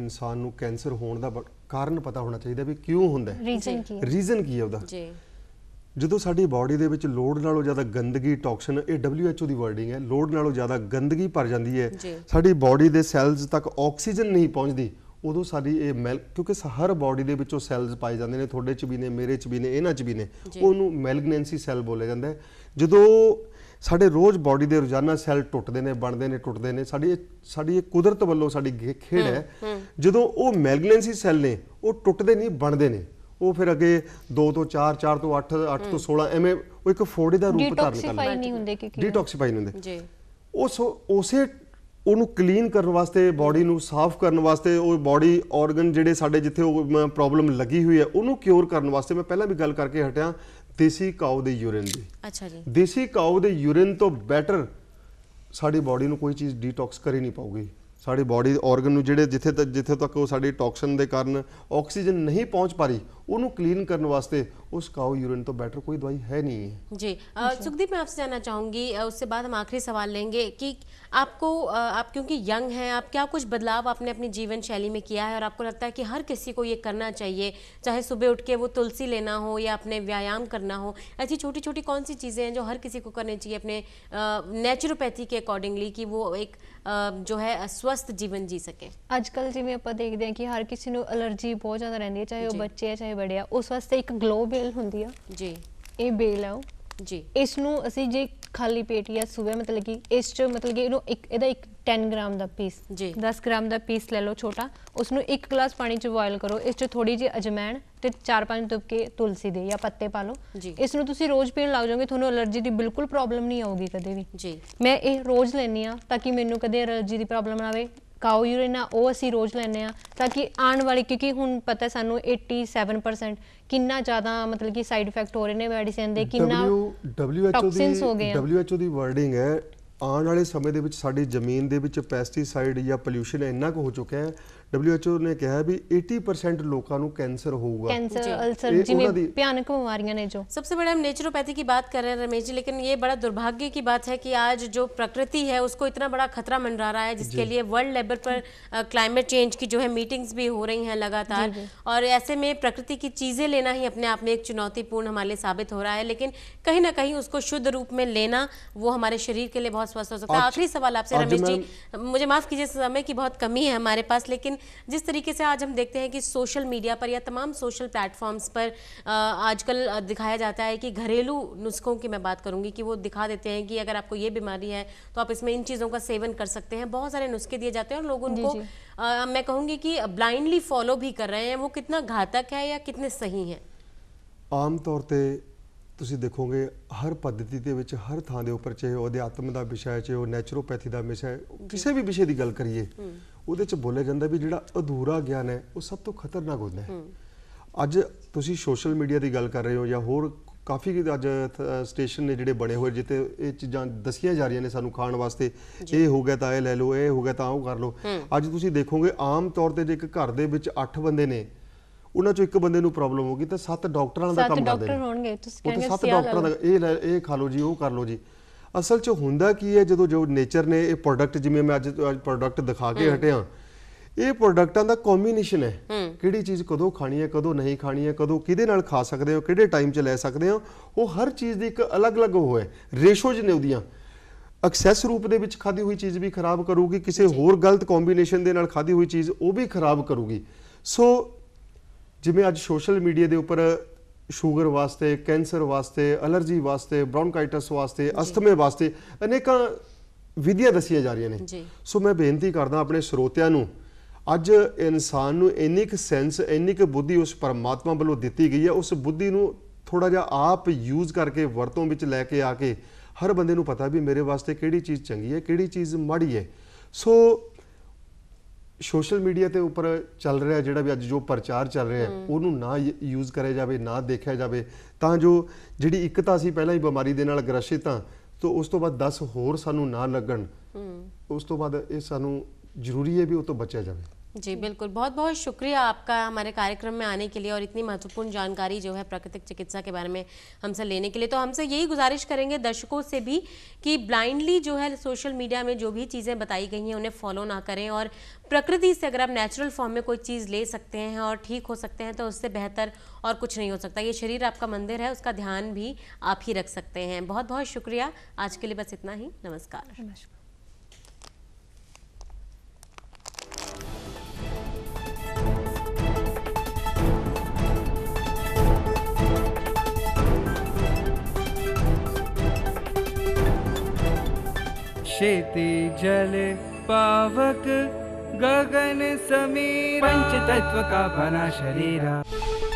इंसान ਨੂੰ ਕੈਂਸਰ ਹੋਣ ਦਾ ਕਾਰਨ ਪਤਾ ਹੋਣਾ ਚਾਹੀਦਾ ਵੀ ਕਿਉਂ ਹੁੰਦਾ ਹੈ ਰੀਜ਼ਨ ਕੀ ਹੈ ਰੀਜ਼ਨ ਕੀ ਹੈ ਉਹਦਾ ਜਦੋਂ ਸਾਡੀ ਬਾਡੀ ਦੇ ਵਿੱਚ ਲੋਡ ਨਾਲੋਂ ਜ਼ਿਆਦਾ ਗੰਦਗੀ ਟੌਕਸਿਨ ਇਹ WHO ਦੀ ਵਰਡਿੰਗ ਹੈ ਲੋਡ ਨਾਲੋਂ ਜ਼ਿਆਦਾ ਗੰਦਗੀ ਭਰ ਜਾਂਦੀ ਹੈ ਸਾਡੀ ਬਾਡੀ ਦੇ ਸੈਲਸ ਤੱਕ ਆਕਸੀਜਨ ਨਹੀਂ ਪਹੁੰਚਦੀ ਉਦੋਂ ਸਾਡੀ ਇਹ ਮੈਲ ਕਿਉਂਕਿ ਹਰ ਬਾਡੀ ਦੇ ਵਿੱਚੋਂ ਸੈਲਸ ਪਾਏ ਜਾਂਦੇ ਨੇ ਤੁਹਾਡੇ ਚ ਵੀ ਨੇ ਮੇਰੇ ਚ ਵੀ ਨੇ ਇਹਨਾਂ ਚ ਵੀ ਨੇ ਉਹਨੂੰ ਮੈਲਗਨੈਂਸੀ ਸੈੱਲ ਬੋਲਿਆ ਜਾਂਦਾ ਜਦੋਂ ਸਾਡੇ ਰੋਜ਼ ਬਾਡੀ ਦੇ ਰੋਜ਼ਾਨਾ ਸੈੱਲ ਟੁੱਟਦੇ ਨੇ ਬਣਦੇ ਨੇ ਟੁੱਟਦੇ ਨੇ ਸਾਡੀ ਸਾਡੀ ਇਹ ਕੁਦਰਤ ਵੱਲੋਂ ਸਾਡੀ ਖੇਡ ਹੈ ਜਦੋਂ ਉਹ ਮੈਲਗਨੈਂਸੀ ਸੈੱਲ ਨੇ ਉਹ ਟੁੱਟਦੇ ਨਹੀਂ ਬਣਦੇ ਨੇ ਉਹ ਫਿਰ ਅੱਗੇ 2 ਤੋਂ 4 4 ਤੋਂ 8 8 ਤੋਂ 16 ਐਵੇਂ ਉਹ ਇੱਕ ਫੋੜੇ ਦਾ ਰੂਪ ਧਾਰਨ ਕਰ ਡੀਟੌਕਸੀਫਾਈ ਨਹੀਂ ਹੁੰਦੇ ਕਿ ਡੀਟੌਕਸੀਫਾਈ ਨਹੀਂ ਹੁੰਦੇ ਜੀ ਉਸ ਉਸੇ ਉਹਨੂੰ ਕਲੀਨ ਕਰਨ ਵਾਸਤੇ ਬਾਡੀ ਨੂੰ ਸਾਫ਼ ਕਰਨ ਵਾਸਤੇ ਉਹ ਬਾਡੀ ਆਰਗਨ ਜਿਹੜੇ ਸਾਡੇ ਜਿੱਥੇ ਉਹ ਪ੍ਰੋਬਲਮ ਲੱਗੀ ਹੋਈ ਹੈ ਉਹਨੂੰ ਕਿਉਰ ਕਰਨ ਵਾਸਤੇ ਮੈਂ ਪਹਿਲਾਂ ਵੀ ਗੱਲ ਕਰਕੇ ਹਟਿਆ ਦੇਸੀ ਕਾਉ ਦੇ ਯੂਰਿਨ ਦੀ ਅੱਛਾ ਜੀ ਦੇਸੀ ਕਾਉ ਦੇ ਯੂਰਿਨ ਤੋਂ ਬੈਟਰ ਸਾਡੀ ਬਾਡੀ ਨੂੰ ਕੋਈ ਚੀਜ਼ ਡੀਟੌਕਸ ਕਰ ਹੀ ਨਹੀਂ ਪਾਉਗੀ ਸਾਡੀ ਬਾਡੀ ਆਰਗਨ ਨੂੰ ਜਿਹੜੇ ਜਿੱਥੇ ਤੱਕ ਜਿੱਥੇ ਤੱਕ ਉਹ ਸਾਡੇ ਟੌਕਸਨ ਦੇ ਕਾਰਨ ਆਕਸੀਜਨ ਨਹੀਂ ਪਹੁੰਚ ਪਾਰੀ ਉਹਨੂੰ ਕਲੀਨ ਕਰਨ ਵਾਸਤੇ ਉਸ ਤੋਂ ਬੈਟਰ ਕੋਈ ਦਵਾਈ ਹੈ अपनी जीवन शैली में किया है और आपको लगता है कि हर किसी को ये करना चाहिए चाहे सुबह उठ के वो तुलसी लेना हो या अपने व्यायाम करना हो ऐसी छोटी छोटी कौन सी चीज़ें हैं जो हर किसी को करनी चाहिए अपने नेचुरोपैथी के अकॉर्डिंगली की वो एक जो है स्वस्थ जीवन जी सके आजकल जिम्मे आप देखते हैं कि हर किसी को एलर्जी बहुत ज़्यादा रहती है चाहे वह बच्चे है चाहे ਕਿਵੇਂ ਵੜਿਆ ਉਸ ਵਾਸਤੇ ਇੱਕ ਗਲੋ ਬੇਲ ਹੁੰਦੀ ਆ ਜੀ ਇਹ ਬੇਲ ਆ ਜੀ ਇਸ ਨੂੰ ਅਸੀਂ ਜੇ ਖਾਲੀ ਪੇਟ ਜਾਂ ਸਵੇਰ ਮਤਲਬ ਕਿ ਇਸ ਚ ਮਤਲਬ ਕਿ ਇਹਨੂੰ ਇੱਕ ਇਹਦਾ ਇੱਕ 10 ਗ੍ਰਾਮ ਦਾ ਪੀਸ ਜੀ। 10 ਗ੍ਰਾਮ ਦਾ ਪੀਸ ਲੈ ਲਓ ਛੋਟਾ ਉਸ ਨੂੰ ਇੱਕ ਗਲਾਸ ਪਾਣੀ ਚ ਬੋਇਲ ਕਰੋ ਇਸ ਚ ਥੋੜੀ ਜਿਹੀ ਅਜਮੈਣ ਤੇ ਚਾਰ ਪੰਜ ਤੁਪਕੇ ਤੁਲਸੀ ਦੇ ਜਾਂ ਪੱਤੇ ਪਾ ਲਓ ਇਸ ਨੂੰ ਤੁਸੀਂ ਰੋਜ਼ ਪੀਣ ਲੱਗ ਜਾਓਗੇ ਤੁਹਾਨੂੰ ਅਲਰਜੀ ਦੀ ਬਿਲਕੁਲ ਪ੍ਰੋਬਲਮ ਨਹੀਂ ਆਊਗੀ ਕਦੇ ਵੀ ਜੀ ਮੈਂ ਇਹ ਰੋਜ਼ ਲੈਣੀ ਆ ਤਾਂ ਕਿ ਮੈਨੂੰ ਕਦੇ ਅਲਰਜੀ ਦੀ ਪ੍ਰੋਬਲਮ ਨਾ ਆਵੇ ਕਾਓ ਯੂਰੀਨਾ ਉਹ ਅਸੀਂ ਰੋਜ਼ ਲੈਣੇ ਆ ਤਾਂ ਕਿ ਆਉਣ ਵਾਲੀ ਕਿਉਂਕਿ ਹੁਣ ਪਤਾ ਸਾਨੂੰ 87% ਕਿੰਨਾ ਜ਼ਿਆਦਾ ਮਤਲਬ ਕਿ ਸਾਈਡ ਇਫੈਕਟ ਹੋ ਰਹੇ ਨੇ ਮੈਡੀਸਿਨ ਦੇ ਕਿੰਨਾ WHO ਦੀ WHO ਦੀ ਵਰਡਿੰਗ ਹੈ आने वाले समय के ਵਿੱਚ ਸਾਡੀ ਜ਼ਮੀਨ ਦੇ ਵਿੱਚ ਪੈਸਟੀਸਾਈਡ ਜਾਂ ਪੋਲੂਸ਼ਨ ਇੰਨਾ ਕੁ ਹੋ ਚੁੱਕਿਆ ਹੈ WHO ਨੇ ਕਿਹਾ ਹੈ ਵੀ 80% ਲੋਕਾਂ ਨੂੰ ਕੈਂਸਰ ਹੋਊਗਾ कैंसर अल्सर भयानक बीमारियां ने जो सबसे बड़ा हम नेचुरोपैथी की बात कर रहे हैं रमेश जी लेकिन ये बड़ा दुर्भाग्य की बात है कि आज जो प्रकृति है उसको इतना बड़ा खतरा मंडरा रहा है जिसके लिए वर्ल्ड लेवल पर क्लाइमेट चेंज की जो है मीटिंग्स भी हो रही हैं लगातार और ऐसे में प्रकृति की चीज़ें लेना ही अपने आप में एक चुनौतीपूर्ण हमारे लिए साबित हो रहा है लेकिन कहीं ना कहीं उसको शुद्ध रूप में लेना वो हमारे शरीर के लिए बहुत स्वस्थ हो सकता है आखिरी सवाल आपसे रमेश जी मुझे माफ़ कीजिए समय की बहुत कमी है हमारे पास लेकिन जिस तरीके से आज हम देखते हैं कि सोशल मीडिया पर या तमाम सोशल प्लेटफॉर्म्स पर आजकल दिखाया जाता है कि घरेलू नुस्खों की मैं बात करूंगी कि वो दिखा देते हैं कि अगर आपको ये बीमारी है तो आप इसमें इन चीज़ों का सेवन कर सकते हैं बहुत सारे नुस्खे दिए जाते हैं और लोग उनको मैं कहूंगी कि ब्लाइंडली फॉलो भी कर रहे हैं वो कितना घातक है या कितने सही है आमतौर पर ਤੁਸੀਂ ਦੇਖੋਗੇ ਹਰ ਪੱਧਤੀ ਦੇ ਵਿੱਚ ਹਰ ਥਾਂ ਦੇ ਉੱਪਰ ਚਾਹੇ ਉਹ ਅਧਿਆਤਮ ਦਾ ਵਿਸ਼ਾ ਹੈ ਚਾਹੇ ਉਹ ਨੈਚੁਰੋਪੈਥੀ ਦਾ ਵਿਸ਼ਾ ਹੈ ਕਿਸੇ ਵੀ ਵਿਸ਼ੇ ਦੀ ਗੱਲ ਕਰੀਏ ਉਹਦੇ ਚ ਬੋਲਿਆ ਜਾਂਦਾ ਵੀ ਜਿਹੜਾ ਅਧੂਰਾ ਗਿਆਨ ਹੈ ਉਹ ਸਭ ਤੋਂ ਖਤਰਨਾਕ ਹੁੰਦਾ ਹੈ ਅੱਜ ਤੁਸੀਂ ਸੋਸ਼ਲ ਮੀਡੀਆ ਦੀ ਗੱਲ ਕਰ ਰਹੇ ਹੋ ਜਾਂ ਹੋਰ ਕਾਫੀ ਅੱਜ ਸਟੇਸ਼ਨ ਨੇ ਜਿਹੜੇ ਬਣੇ ਹੋਏ ਜਿੱਤੇ ਇਹ ਚੀਜ਼ਾਂ ਦਸੀਆਂ ਜਾ ਰਹੀਆਂ ਨੇ ਸਾਨੂੰ ਖਾਣ ਵਾਸਤੇ ਇਹ ਹੋ ਗਿਆ ਤਾਂ ਇਹ ਲੈ ਲਓ ਇਹ ਹੋ ਗਿਆ ਤਾਂ ਉਹ ਕਰ ਲਓ ਅੱਜ ਤੁਸੀਂ ਦੇਖੋਗੇ ਆਮ ਤੌਰ ਤੇ ਜੇ ਇੱਕ ਘਰ ਦੇ ਵਿੱਚ 8 ਬੰਦੇ ਨੇ ਉਹਨਾਂ ਚੋਂ ਇੱਕ ਬੰਦੇ ਨੂੰ ਪ੍ਰੋਬਲਮ ਹੋ ਗਈ ਤੇ ਸੱਤ ਡਾਕਟਰਾਂ ਦਾ ਕੰਮ ਕਰਦੇ ਸੱਤ ਡਾਕਟਰ ਹੋਣਗੇ ਤੁਸੀਂ ਕਹਿੰਦੇ ਸੱਤ ਡਾਕਟਰਾਂ ਦਾ ਇਹ ਇਹ ਖਾ ਲਓ ਜੀ ਉਹ ਕਰ ਲਓ ਜੀ ਅਸਲ 'ਚ ਹੁੰਦਾ ਕੀ ਹੈ ਜਦੋਂ ਜੋ ਨੇਚਰ ਨੇ ਇਹ ਪ੍ਰੋਡਕਟ ਜਿਵੇਂ ਮੈਂ ਅੱਜ ਪ੍ਰੋਡਕਟ ਦਿਖਾ ਕੇ ਹਟਿਆ ਇਹ ਪ੍ਰੋਡਕਟਾਂ ਦਾ ਕੰਬੀਨੇਸ਼ਨ ਹੈ ਕਿਹੜੀ ਚੀਜ਼ ਕਦੋਂ ਖਾਣੀ ਹੈ ਕਦੋਂ ਨਹੀਂ ਖਾਣੀ ਹੈ ਕਦੋਂ ਕਿਹਦੇ ਨਾਲ ਖਾ ਸਕਦੇ ਹੋ ਕਿਹੜੇ ਟਾਈਮ 'ਚ ਲੈ ਸਕਦੇ ਹੋ ਉਹ ਹਰ ਚੀਜ਼ ਦੀ ਇੱਕ ਅਲੱਗ-ਅਲੱਗ ਉਹ ਹੈ ਰੇਸ਼ੋਜ ਨੇ ਉਹਦੀਆਂ ਐਕਸੈਸ ਰੂਪ ਦੇ ਵਿੱਚ ਖਾਦੀ ਹੋਈ ਚੀਜ਼ ਵੀ ਖਰਾਬ ਕਰੂਗੀ ਕਿਸੇ ਹੋਰ ਗਲਤ ਕੰਬੀਨੇਸ਼ਨ ਦੇ ਨਾਲ ਖਾਦੀ ਹੋਈ ਚੀਜ਼ ਉਹ ਵੀ ਖਰਾਬ ਕਰੂਗੀ ਸੋ ਜਿਵੇਂ ਅੱਜ ਸੋਸ਼ਲ ਮੀਡੀਆ ਦੇ ਉੱਪਰ ਸ਼ੂਗਰ ਵਾਸਤੇ ਕੈਂਸਰ ਵਾਸਤੇ ਅਲਰਜੀ ਵਾਸਤੇ ਬ੍ਰੌਨਕਾਈਟਸ ਵਾਸਤੇ ਅਸਥਮੇ ਵਾਸਤੇ ਅਨੇਕਾਂ ਵਿਧੀਆਂ ਦੱਸੀਆਂ ਜਾ ਰਹੀਆਂ ਨੇ ਸੋ ਮੈਂ ਬੇਨਤੀ ਕਰਦਾ ਆਪਣੇ ਸਰੋਤਿਆਂ ਨੂੰ ਅੱਜ ਇਨਸਾਨ ਨੂੰ ਇੰਨੀ ਕੁ ਸੈਂਸ ਇੰਨੀ ਕੁ ਬੁੱਧੀ ਉਸ ਪਰਮਾਤਮਾ ਵੱਲੋਂ ਦਿੱਤੀ ਗਈ ਹੈ ਉਸ ਬੁੱਧੀ ਨੂੰ ਥੋੜਾ ਜਿਹਾ ਆਪ ਯੂਜ਼ ਕਰਕੇ ਵਰਤੋਂ ਵਿੱਚ ਲੈ ਕੇ ਆ ਕੇ ਹਰ ਬੰਦੇ ਨੂੰ ਪਤਾ ਵੀ ਮੇਰੇ ਵਾਸਤੇ ਕਿਹੜੀ ਚੀਜ਼ ਚੰਗੀ ਹੈ ਕਿਹੜੀ ਚੀਜ਼ ਮਾੜੀ ਹੈ ਸੋ ਸੋਸ਼ਲ ਮੀਡੀਆ ਤੇ ਉੱਪਰ ਚੱਲ ਰਿਹਾ ਜਿਹੜਾ ਵੀ ਅੱਜ ਜੋ ਪ੍ਰਚਾਰ ਚੱਲ ਰਿਹਾ ਉਹਨੂੰ ਨਾ ਯੂਜ਼ ਕਰਿਆ ਜਾਵੇ ਨਾ ਦੇਖਿਆ ਜਾਵੇ ਤਾਂ ਜੋ ਜਿਹੜੀ ਇੱਕ ਤਾਂ ਸੀ ਪਹਿਲਾਂ ਹੀ ਬਿਮਾਰੀ ਦੇ ਨਾਲ ਗ੍ਰਸਿਤ ਹਾਂ ਤੋਂ ਉਸ ਤੋਂ ਬਾਅਦ 10 ਹੋਰ ਸਾਨੂੰ ਨਾ ਲੱਗਣ ਉਸ ਤੋਂ ਬਾਅਦ ਇਹ ਸਾਨੂੰ ਜ਼ਰੂਰੀ ਹੈ ਵੀ ਉਹ ਤੋਂ ਬਚਿਆ ਜਾਵੇ जी बिल्कुल बहुत बहुत शुक्रिया आपका हमारे कार्यक्रम में आने के लिए और इतनी महत्वपूर्ण जानकारी जो है प्राकृतिक चिकित्सा के बारे में हमसे लेने के लिए तो हमसे यही गुजारिश करेंगे दर्शकों से भी कि ब्लाइंडली जो है सोशल मीडिया में जो भी चीज़ें बताई गई हैं उन्हें फॉलो ना करें और प्रकृति से अगर आप नेचुरल फॉर्म में कोई चीज़ ले सकते हैं और ठीक हो सकते हैं तो उससे बेहतर और कुछ नहीं हो सकता ये शरीर आपका मंदिर है उसका ध्यान भी आप ही रख सकते हैं बहुत बहुत शुक्रिया आज के लिए बस इतना ही नमस्कार नमस्कार शेति जल पावक गगन समीर पंच तत्व का बना शरीरा